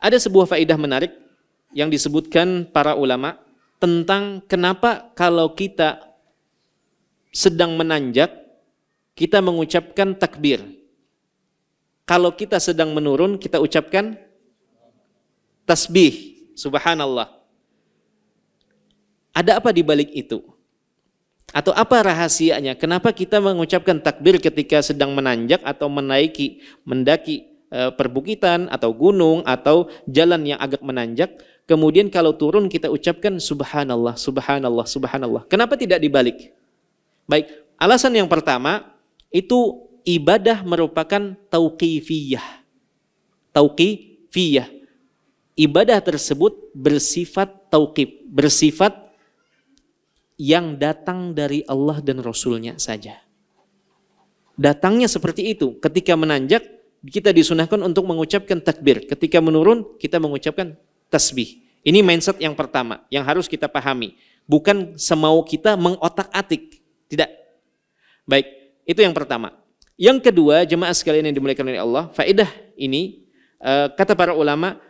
Ada sebuah faedah menarik yang disebutkan para ulama tentang kenapa kalau kita sedang menanjak kita mengucapkan takbir. Kalau kita sedang menurun kita ucapkan tasbih. Subhanallah. Ada apa di balik itu? Atau apa rahasianya? Kenapa kita mengucapkan takbir ketika sedang menanjak atau menaiki, mendaki Eh, perbukitan atau gunung atau jalan yang agak menanjak. Kemudian kalau turun kita ucapkan subhanallah, subhanallah, subhanallah. Kenapa tidak dibalik? Baik, alasan yang pertama itu ibadah merupakan tauqifiyah. Tauqifiyah. Ibadah tersebut bersifat tauqif, bersifat yang datang dari Allah dan Rasulnya saja. Datangnya seperti itu. Ketika menanjak, kita disunahkan untuk mengucapkan takbir. Ketika menurun, kita mengucapkan tasbih. Ini mindset yang pertama yang harus kita pahami. Bukan semau kita mengotak-atik. Tidak. Baik, itu yang pertama. Yang kedua, jemaah sekalian yang dimuliakan oleh Allah, faedah ini eh, kata para ulama,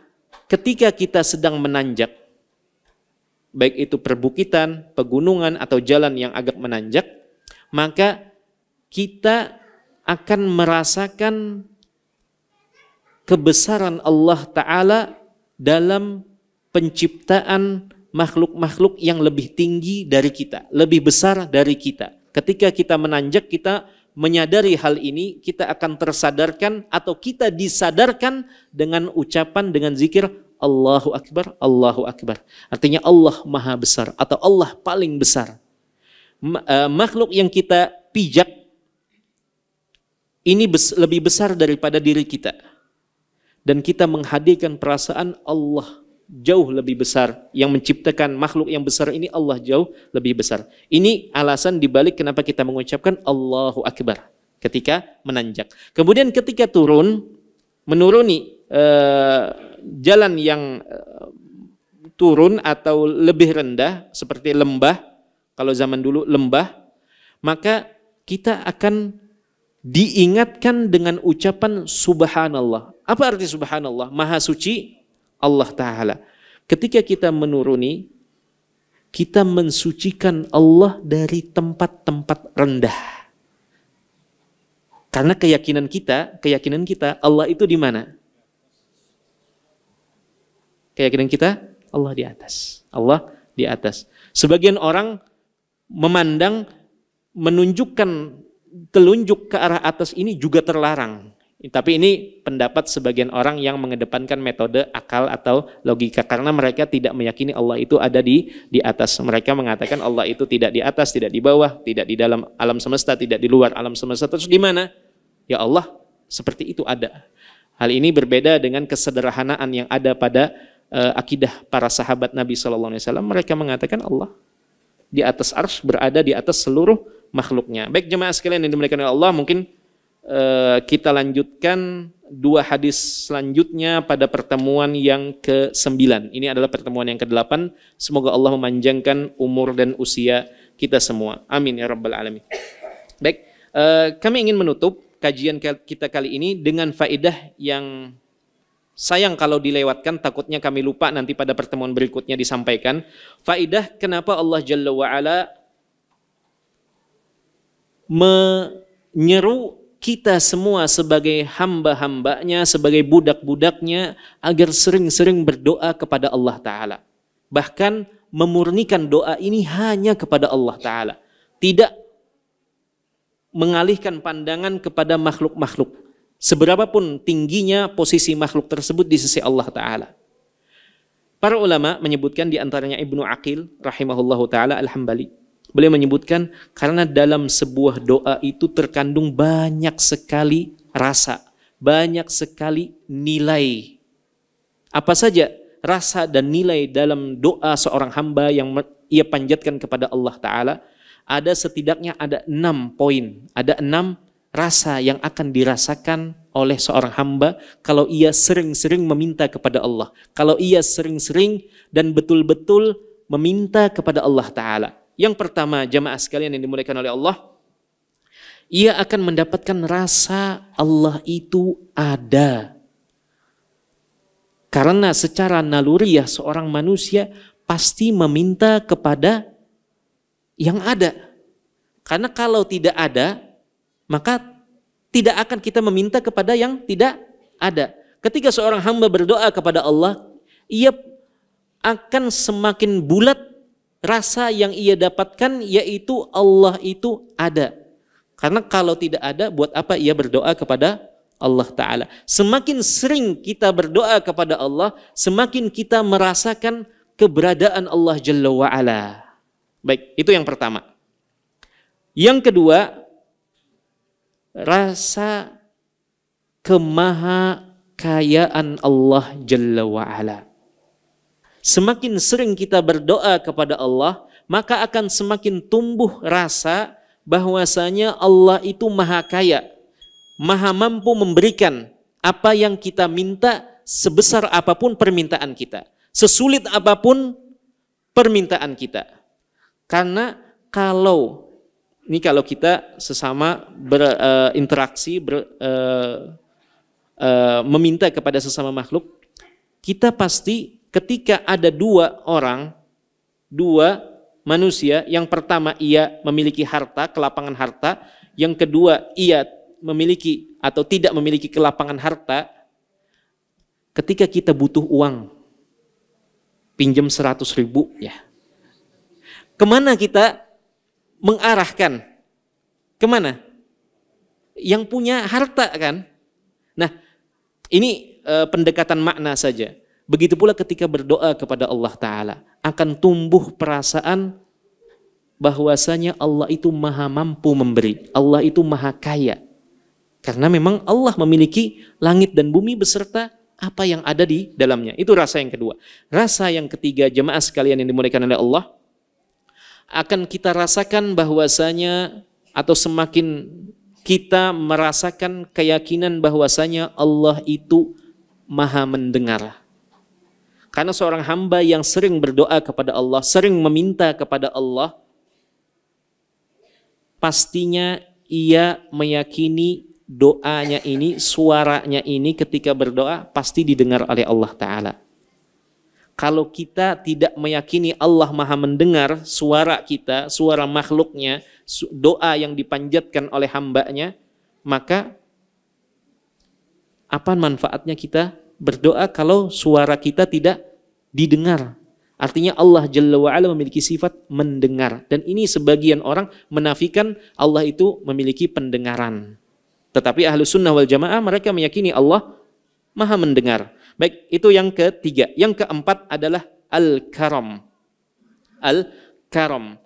ketika kita sedang menanjak baik itu perbukitan, pegunungan atau jalan yang agak menanjak, maka kita akan merasakan kebesaran Allah Ta'ala dalam penciptaan makhluk-makhluk yang lebih tinggi dari kita, lebih besar dari kita. Ketika kita menanjak, kita menyadari hal ini, kita akan tersadarkan atau kita disadarkan dengan ucapan, dengan zikir Allahu Akbar, Allahu Akbar. Artinya Allah Maha Besar atau Allah paling besar. E, makhluk yang kita pijak ini lebih besar daripada diri kita dan kita menghadirkan perasaan Allah jauh lebih besar yang menciptakan makhluk yang besar ini Allah jauh lebih besar. Ini alasan dibalik kenapa kita mengucapkan Allahu Akbar ketika menanjak. Kemudian ketika turun menuruni eh, jalan yang eh, turun atau lebih rendah seperti lembah kalau zaman dulu lembah maka kita akan diingatkan dengan ucapan subhanallah apa arti subhanallah? Maha suci Allah Ta'ala. Ketika kita menuruni, kita mensucikan Allah dari tempat-tempat rendah. Karena keyakinan kita, keyakinan kita Allah itu di mana? Keyakinan kita Allah di atas. Allah di atas. Sebagian orang memandang menunjukkan telunjuk ke arah atas ini juga terlarang. Tapi ini pendapat sebagian orang yang mengedepankan metode akal atau logika karena mereka tidak meyakini Allah itu ada di di atas. Mereka mengatakan Allah itu tidak di atas, tidak di bawah, tidak di dalam alam semesta, tidak di luar alam semesta. Terus di mana? Ya Allah, seperti itu ada. Hal ini berbeda dengan kesederhanaan yang ada pada uh, akidah para sahabat Nabi Shallallahu Alaihi Wasallam. Mereka mengatakan Allah di atas ars berada di atas seluruh makhluknya. Baik jemaah sekalian yang dimuliakan oleh Allah, mungkin Eh, kita lanjutkan dua hadis selanjutnya pada pertemuan yang ke-9. Ini adalah pertemuan yang ke-8. Semoga Allah memanjangkan umur dan usia kita semua. Amin ya rabbal alamin. Baik, eh, kami ingin menutup kajian kita kali ini dengan faedah yang sayang kalau dilewatkan takutnya kami lupa nanti pada pertemuan berikutnya disampaikan. Faedah kenapa Allah Jalla wa'ala menyeru kita semua sebagai hamba-hambanya, sebagai budak-budaknya, agar sering-sering berdoa kepada Allah Ta'ala. Bahkan memurnikan doa ini hanya kepada Allah Ta'ala. Tidak mengalihkan pandangan kepada makhluk-makhluk. Seberapapun tingginya posisi makhluk tersebut di sisi Allah Ta'ala. Para ulama menyebutkan di antaranya Ibnu Aqil rahimahullahu taala Al-Hambali Beliau menyebutkan karena dalam sebuah doa itu terkandung banyak sekali rasa, banyak sekali nilai. Apa saja rasa dan nilai dalam doa seorang hamba yang ia panjatkan kepada Allah Ta'ala, ada setidaknya ada enam poin, ada enam rasa yang akan dirasakan oleh seorang hamba kalau ia sering-sering meminta kepada Allah. Kalau ia sering-sering dan betul-betul meminta kepada Allah Ta'ala. Yang pertama, jamaah sekalian yang dimuliakan oleh Allah, ia akan mendapatkan rasa Allah itu ada. Karena secara naluriah seorang manusia pasti meminta kepada yang ada. Karena kalau tidak ada, maka tidak akan kita meminta kepada yang tidak ada. Ketika seorang hamba berdoa kepada Allah, ia akan semakin bulat rasa yang ia dapatkan yaitu Allah itu ada. Karena kalau tidak ada, buat apa ia berdoa kepada Allah Ta'ala? Semakin sering kita berdoa kepada Allah, semakin kita merasakan keberadaan Allah Jalla wa'ala. Baik, itu yang pertama. Yang kedua, rasa kemaha kayaan Allah Jalla wa'ala. Semakin sering kita berdoa kepada Allah, maka akan semakin tumbuh rasa bahwasanya Allah itu maha kaya, maha mampu memberikan apa yang kita minta sebesar apapun permintaan kita, sesulit apapun permintaan kita. Karena kalau ini kalau kita sesama berinteraksi, uh, ber, uh, uh, meminta kepada sesama makhluk, kita pasti ketika ada dua orang, dua manusia, yang pertama ia memiliki harta, kelapangan harta, yang kedua ia memiliki atau tidak memiliki kelapangan harta, ketika kita butuh uang, pinjam 100 ribu ya. Kemana kita mengarahkan? Kemana? Yang punya harta kan? Nah, ini eh, pendekatan makna saja. Begitu pula ketika berdoa kepada Allah Ta'ala, akan tumbuh perasaan bahwasanya Allah itu maha mampu memberi, Allah itu maha kaya. Karena memang Allah memiliki langit dan bumi beserta apa yang ada di dalamnya. Itu rasa yang kedua. Rasa yang ketiga jemaah sekalian yang dimuliakan oleh Allah akan kita rasakan bahwasanya atau semakin kita merasakan keyakinan bahwasanya Allah itu maha mendengar karena seorang hamba yang sering berdoa kepada Allah, sering meminta kepada Allah, pastinya ia meyakini doanya ini, suaranya ini ketika berdoa pasti didengar oleh Allah Ta'ala. Kalau kita tidak meyakini Allah maha mendengar suara kita, suara makhluknya, doa yang dipanjatkan oleh hambanya, maka apa manfaatnya kita berdoa kalau suara kita tidak didengar. Artinya Allah Jalla wa'ala memiliki sifat mendengar. Dan ini sebagian orang menafikan Allah itu memiliki pendengaran. Tetapi ahlu sunnah wal jamaah mereka meyakini Allah maha mendengar. Baik, itu yang ketiga. Yang keempat adalah al-karam. Al-karam.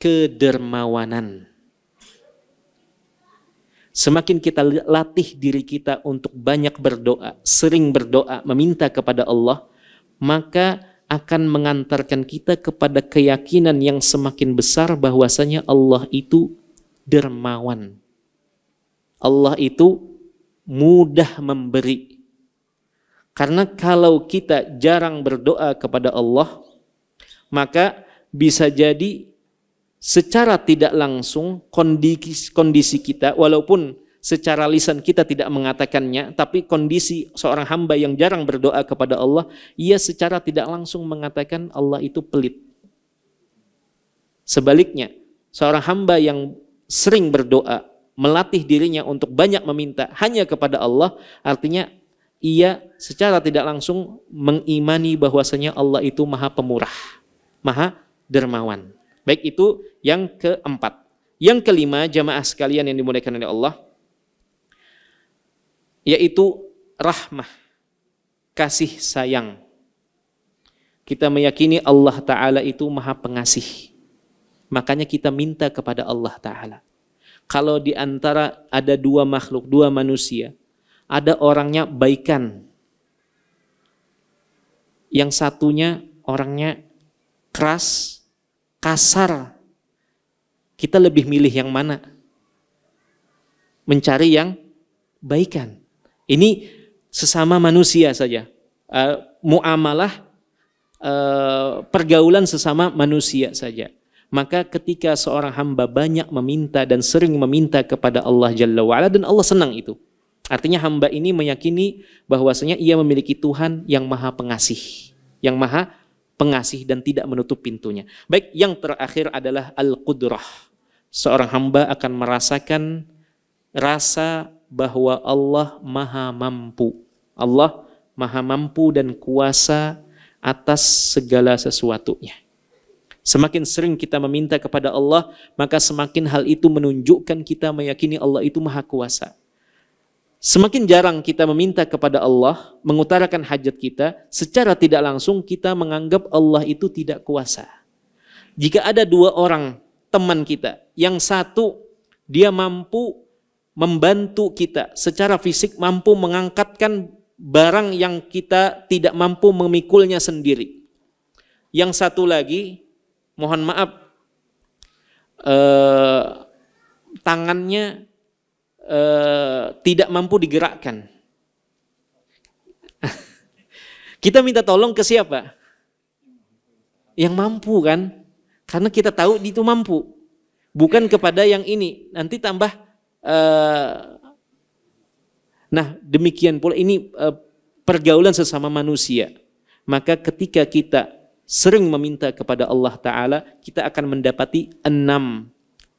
Kedermawanan. Semakin kita latih diri kita untuk banyak berdoa, sering berdoa, meminta kepada Allah, maka akan mengantarkan kita kepada keyakinan yang semakin besar bahwasanya Allah itu dermawan. Allah itu mudah memberi. Karena kalau kita jarang berdoa kepada Allah, maka bisa jadi secara tidak langsung kondisi, kondisi kita, walaupun secara lisan kita tidak mengatakannya, tapi kondisi seorang hamba yang jarang berdoa kepada Allah, ia secara tidak langsung mengatakan Allah itu pelit. Sebaliknya, seorang hamba yang sering berdoa, melatih dirinya untuk banyak meminta hanya kepada Allah, artinya ia secara tidak langsung mengimani bahwasanya Allah itu maha pemurah, maha dermawan. Baik itu yang keempat. Yang kelima jamaah sekalian yang dimuliakan oleh Allah yaitu rahmah, kasih sayang. Kita meyakini Allah Ta'ala itu maha pengasih. Makanya kita minta kepada Allah Ta'ala. Kalau di antara ada dua makhluk, dua manusia, ada orangnya baikan. Yang satunya orangnya keras, kasar, kita lebih milih yang mana? Mencari yang baikan. Ini sesama manusia saja. Uh, muamalah, uh, pergaulan sesama manusia saja. Maka ketika seorang hamba banyak meminta dan sering meminta kepada Allah Jalla wa'ala dan Allah senang itu. Artinya hamba ini meyakini bahwasanya ia memiliki Tuhan yang maha pengasih, yang maha pengasih dan tidak menutup pintunya. Baik, yang terakhir adalah al-qudrah. Seorang hamba akan merasakan rasa bahwa Allah maha mampu. Allah maha mampu dan kuasa atas segala sesuatunya. Semakin sering kita meminta kepada Allah, maka semakin hal itu menunjukkan kita meyakini Allah itu maha kuasa. Semakin jarang kita meminta kepada Allah, mengutarakan hajat kita, secara tidak langsung kita menganggap Allah itu tidak kuasa. Jika ada dua orang teman kita, yang satu dia mampu membantu kita secara fisik, mampu mengangkatkan barang yang kita tidak mampu memikulnya sendiri. Yang satu lagi, mohon maaf, eh, tangannya Eh, tidak mampu digerakkan. kita minta tolong ke siapa? Yang mampu kan? Karena kita tahu itu mampu. Bukan kepada yang ini. Nanti tambah uh, Nah, demikian pula ini uh, pergaulan sesama manusia. Maka ketika kita sering meminta kepada Allah Ta'ala, kita akan mendapati enam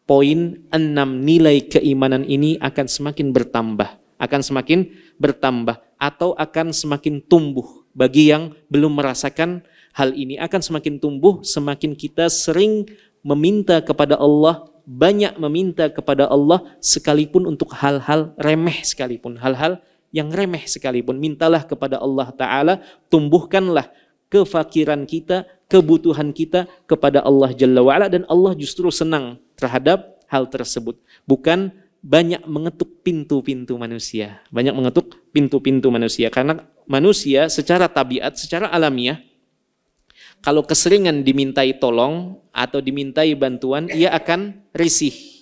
poin enam nilai keimanan ini akan semakin bertambah, akan semakin bertambah atau akan semakin tumbuh bagi yang belum merasakan hal ini akan semakin tumbuh semakin kita sering meminta kepada Allah banyak meminta kepada Allah sekalipun untuk hal-hal remeh sekalipun, hal-hal yang remeh sekalipun. Mintalah kepada Allah Ta'ala, tumbuhkanlah kefakiran kita, kebutuhan kita kepada Allah Jalla wa'ala dan Allah justru senang terhadap hal tersebut. Bukan banyak mengetuk pintu-pintu manusia. Banyak mengetuk pintu-pintu manusia. Karena manusia secara tabiat, secara alamiah, kalau keseringan dimintai tolong atau dimintai bantuan, ia akan risih.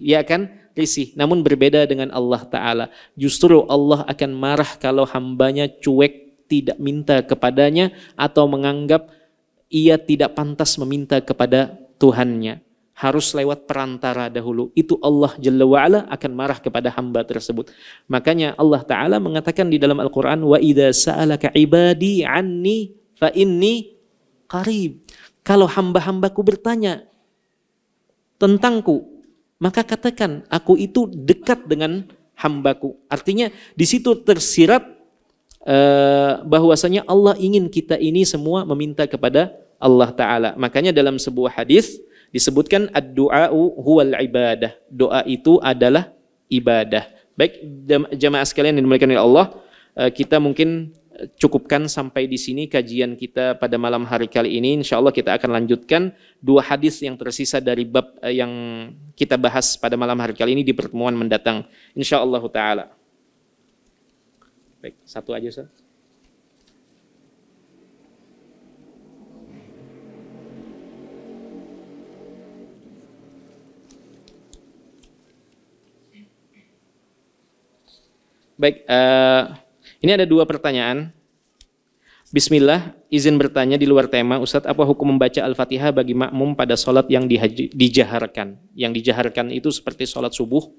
Ia akan risih. Namun berbeda dengan Allah Ta'ala. Justru Allah akan marah kalau hambanya cuek tidak minta kepadanya atau menganggap ia tidak pantas meminta kepada Tuhannya. Harus lewat perantara dahulu. Itu Allah Jalla wa'ala akan marah kepada hamba tersebut. Makanya Allah Ta'ala mengatakan di dalam Al-Quran, وَإِذَا سَأَلَكَ عِبَادِي عَنِّي فَإِنِّي qarib. Kalau hamba-hambaku bertanya tentangku, maka katakan aku itu dekat dengan hambaku. Artinya di situ tersirat Eh, bahwasanya Allah ingin kita ini semua meminta kepada Allah taala. Makanya dalam sebuah hadis disebutkan ad-du'a'u huwal ibadah. Doa itu adalah ibadah. Baik jemaah sekalian yang dimuliakan oleh Allah, eh, kita mungkin cukupkan sampai di sini kajian kita pada malam hari kali ini. Insya Allah kita akan lanjutkan dua hadis yang tersisa dari bab eh, yang kita bahas pada malam hari kali ini di pertemuan mendatang. Insya Allah Ta'ala. Baik, satu aja, Ustaz. Baik, uh, ini ada dua pertanyaan. Bismillah, izin bertanya di luar tema, Ustadz, apa hukum membaca Al-Fatihah bagi makmum pada sholat yang dihaji, dijaharkan? Yang dijaharkan itu seperti sholat subuh,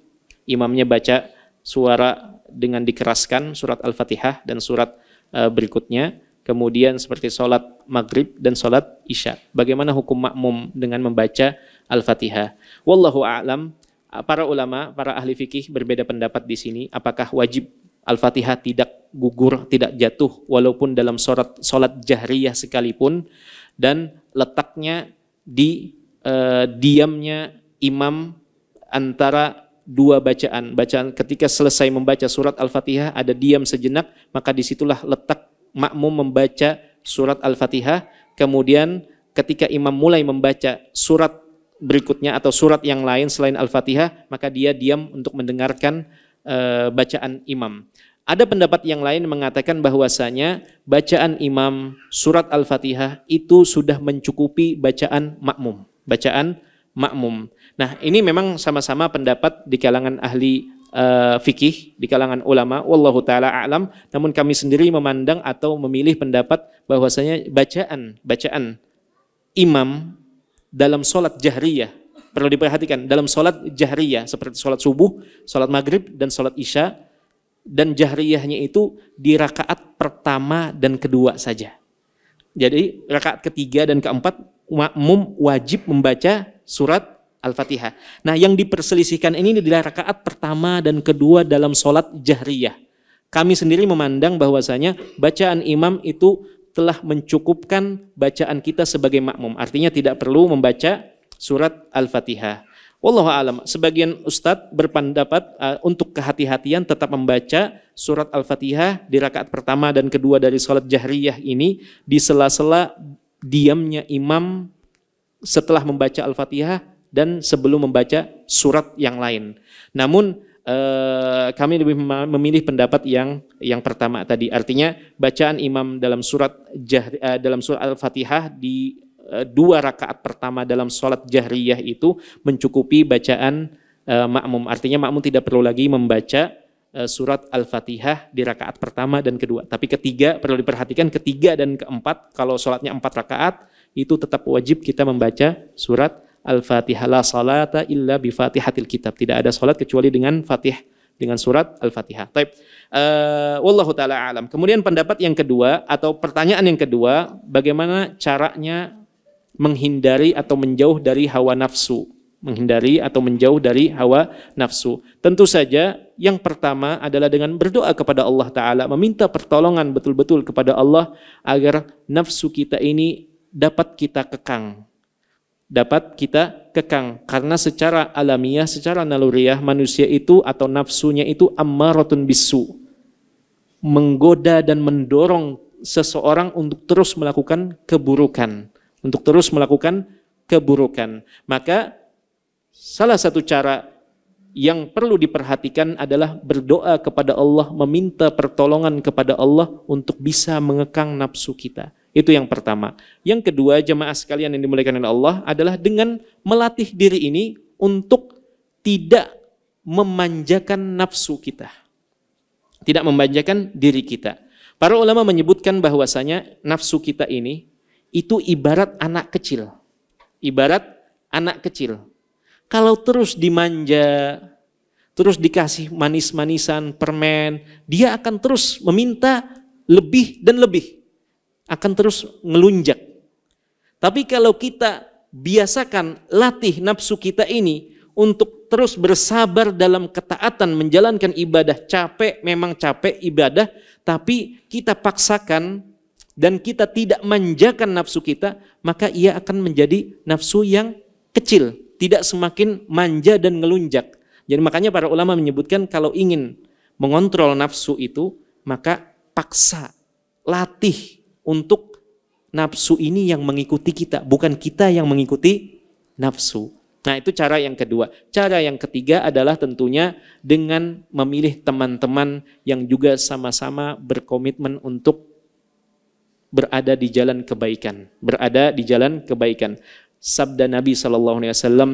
imamnya baca suara dengan dikeraskan surat Al-Fatihah dan surat eh, berikutnya. Kemudian seperti sholat maghrib dan sholat isya. Bagaimana hukum makmum dengan membaca Al-Fatihah? Wallahu a'lam. Para ulama, para ahli fikih berbeda pendapat di sini. Apakah wajib Al-Fatihah tidak gugur, tidak jatuh walaupun dalam sholat, sholat jahriyah sekalipun dan letaknya di uh, diamnya imam antara dua bacaan. Bacaan ketika selesai membaca surat Al-Fatihah ada diam sejenak, maka disitulah letak makmum membaca surat Al-Fatihah. Kemudian ketika imam mulai membaca surat berikutnya atau surat yang lain selain Al-Fatihah, maka dia diam untuk mendengarkan e, bacaan imam. Ada pendapat yang lain mengatakan bahwasanya bacaan imam surat Al-Fatihah itu sudah mencukupi bacaan makmum. Bacaan makmum. Nah, ini memang sama-sama pendapat di kalangan ahli uh, fikih, di kalangan ulama, wallahu taala alam, namun kami sendiri memandang atau memilih pendapat bahwasanya bacaan, bacaan imam dalam sholat jahriyah perlu diperhatikan dalam sholat jahriyah seperti sholat subuh, sholat maghrib dan sholat isya dan jahriyahnya itu di rakaat pertama dan kedua saja. Jadi rakaat ketiga dan keempat makmum wajib membaca surat Al-Fatihah. Nah yang diperselisihkan ini adalah rakaat pertama dan kedua dalam sholat jahriyah. Kami sendiri memandang bahwasanya bacaan imam itu telah mencukupkan bacaan kita sebagai makmum. Artinya tidak perlu membaca surat Al-Fatihah. Wallahu alam. Sebagian ustadz berpendapat uh, untuk kehati-hatian tetap membaca surat Al-Fatihah di rakaat pertama dan kedua dari sholat jahriyah ini di sela-sela diamnya imam setelah membaca Al-Fatihah dan sebelum membaca surat yang lain. Namun eh, kami lebih memilih pendapat yang yang pertama tadi. Artinya bacaan imam dalam surat eh, dalam surat Al-Fatihah di eh, dua rakaat pertama dalam sholat jahriyah itu mencukupi bacaan makmum. Artinya makmum tidak perlu lagi membaca surat Al-Fatihah di rakaat pertama dan kedua. Tapi ketiga perlu diperhatikan ketiga dan keempat kalau sholatnya empat rakaat itu tetap wajib kita membaca surat Al-Fatihah la salata illa bi Fatihatil Kitab. Tidak ada salat kecuali dengan Fatih dengan surat Al-Fatihah. Taib. Uh, wallahu taala alam. Kemudian pendapat yang kedua atau pertanyaan yang kedua, bagaimana caranya menghindari atau menjauh dari hawa nafsu? Menghindari atau menjauh dari hawa nafsu. Tentu saja yang pertama adalah dengan berdoa kepada Allah taala, meminta pertolongan betul-betul kepada Allah agar nafsu kita ini dapat kita kekang, dapat kita kekang karena secara alamiah secara naluriah manusia itu atau nafsunya itu ammarotun bisu menggoda dan mendorong seseorang untuk terus melakukan keburukan untuk terus melakukan keburukan maka salah satu cara yang perlu diperhatikan adalah berdoa kepada Allah, meminta pertolongan kepada Allah untuk bisa mengekang nafsu kita. Itu yang pertama. Yang kedua, jemaah sekalian yang dimuliakan oleh Allah adalah dengan melatih diri ini untuk tidak memanjakan nafsu kita. Tidak memanjakan diri kita. Para ulama menyebutkan bahwasanya nafsu kita ini itu ibarat anak kecil. Ibarat anak kecil. Kalau terus dimanja, terus dikasih manis-manisan, permen, dia akan terus meminta lebih dan lebih akan terus ngelunjak. Tapi kalau kita biasakan latih nafsu kita ini untuk terus bersabar dalam ketaatan menjalankan ibadah capek memang capek ibadah tapi kita paksakan dan kita tidak manjakan nafsu kita maka ia akan menjadi nafsu yang kecil tidak semakin manja dan ngelunjak jadi makanya para ulama menyebutkan kalau ingin mengontrol nafsu itu maka paksa latih untuk nafsu ini yang mengikuti kita, bukan kita yang mengikuti nafsu. Nah, itu cara yang kedua. Cara yang ketiga adalah tentunya dengan memilih teman-teman yang juga sama-sama berkomitmen untuk berada di jalan kebaikan, berada di jalan kebaikan. Sabda Nabi Shallallahu alaihi wasallam,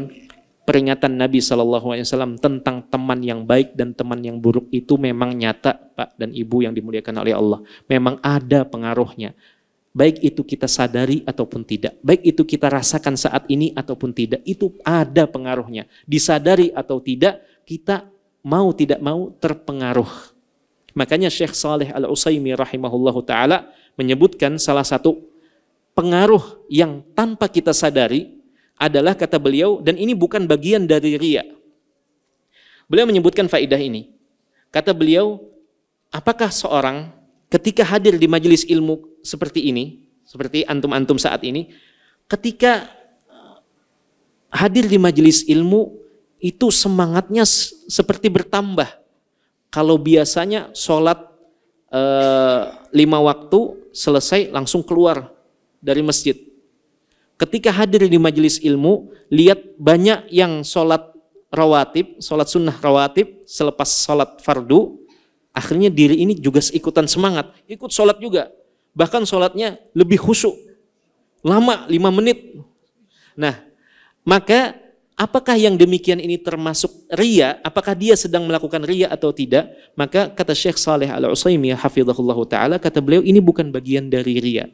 peringatan Nabi SAW tentang teman yang baik dan teman yang buruk itu memang nyata Pak dan Ibu yang dimuliakan oleh Allah. Memang ada pengaruhnya. Baik itu kita sadari ataupun tidak. Baik itu kita rasakan saat ini ataupun tidak. Itu ada pengaruhnya. Disadari atau tidak, kita mau tidak mau terpengaruh. Makanya Syekh Saleh al Ausaymi rahimahullahu taala menyebutkan salah satu pengaruh yang tanpa kita sadari adalah kata beliau dan ini bukan bagian dari ria. Beliau menyebutkan faidah ini. Kata beliau, apakah seorang ketika hadir di majelis ilmu seperti ini, seperti antum-antum saat ini, ketika eh, hadir di majelis ilmu itu semangatnya seperti bertambah. Kalau biasanya sholat e, lima waktu selesai langsung keluar dari masjid ketika hadir di majelis ilmu, lihat banyak yang sholat rawatib, sholat sunnah rawatib, selepas sholat fardu, akhirnya diri ini juga ikutan semangat, ikut sholat juga. Bahkan sholatnya lebih khusyuk, lama lima menit. Nah, maka apakah yang demikian ini termasuk ria? Apakah dia sedang melakukan ria atau tidak? Maka kata Syekh Saleh Al-Usaimiyah hafizahullah ta'ala, kata beliau ini bukan bagian dari ria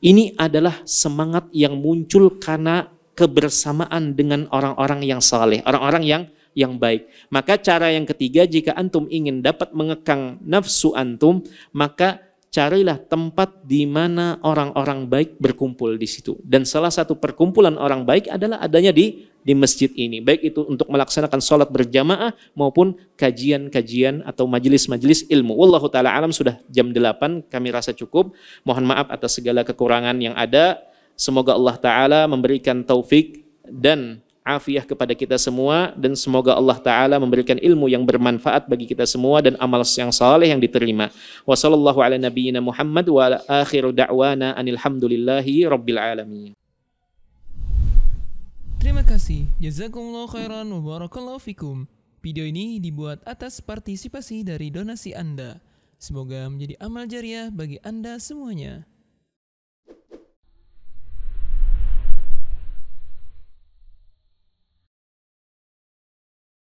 ini adalah semangat yang muncul karena kebersamaan dengan orang-orang yang saleh, orang-orang yang yang baik. Maka cara yang ketiga jika antum ingin dapat mengekang nafsu antum, maka carilah tempat di mana orang-orang baik berkumpul di situ. Dan salah satu perkumpulan orang baik adalah adanya di di masjid ini. Baik itu untuk melaksanakan sholat berjamaah maupun kajian-kajian atau majelis-majelis ilmu. Wallahu ta'ala alam sudah jam 8 kami rasa cukup. Mohon maaf atas segala kekurangan yang ada. Semoga Allah Ta'ala memberikan taufik dan afiah kepada kita semua dan semoga Allah taala memberikan ilmu yang bermanfaat bagi kita semua dan amal yang saleh yang diterima. Wassalamualaikum warahmatullahi ala nabiyyina Muhammad wa ala akhiru da'wana rabbil alamin. Terima kasih. Jazakumullah khairan wa barakallahu fikum. Video ini dibuat atas partisipasi dari donasi Anda. Semoga menjadi amal jariah bagi Anda semuanya.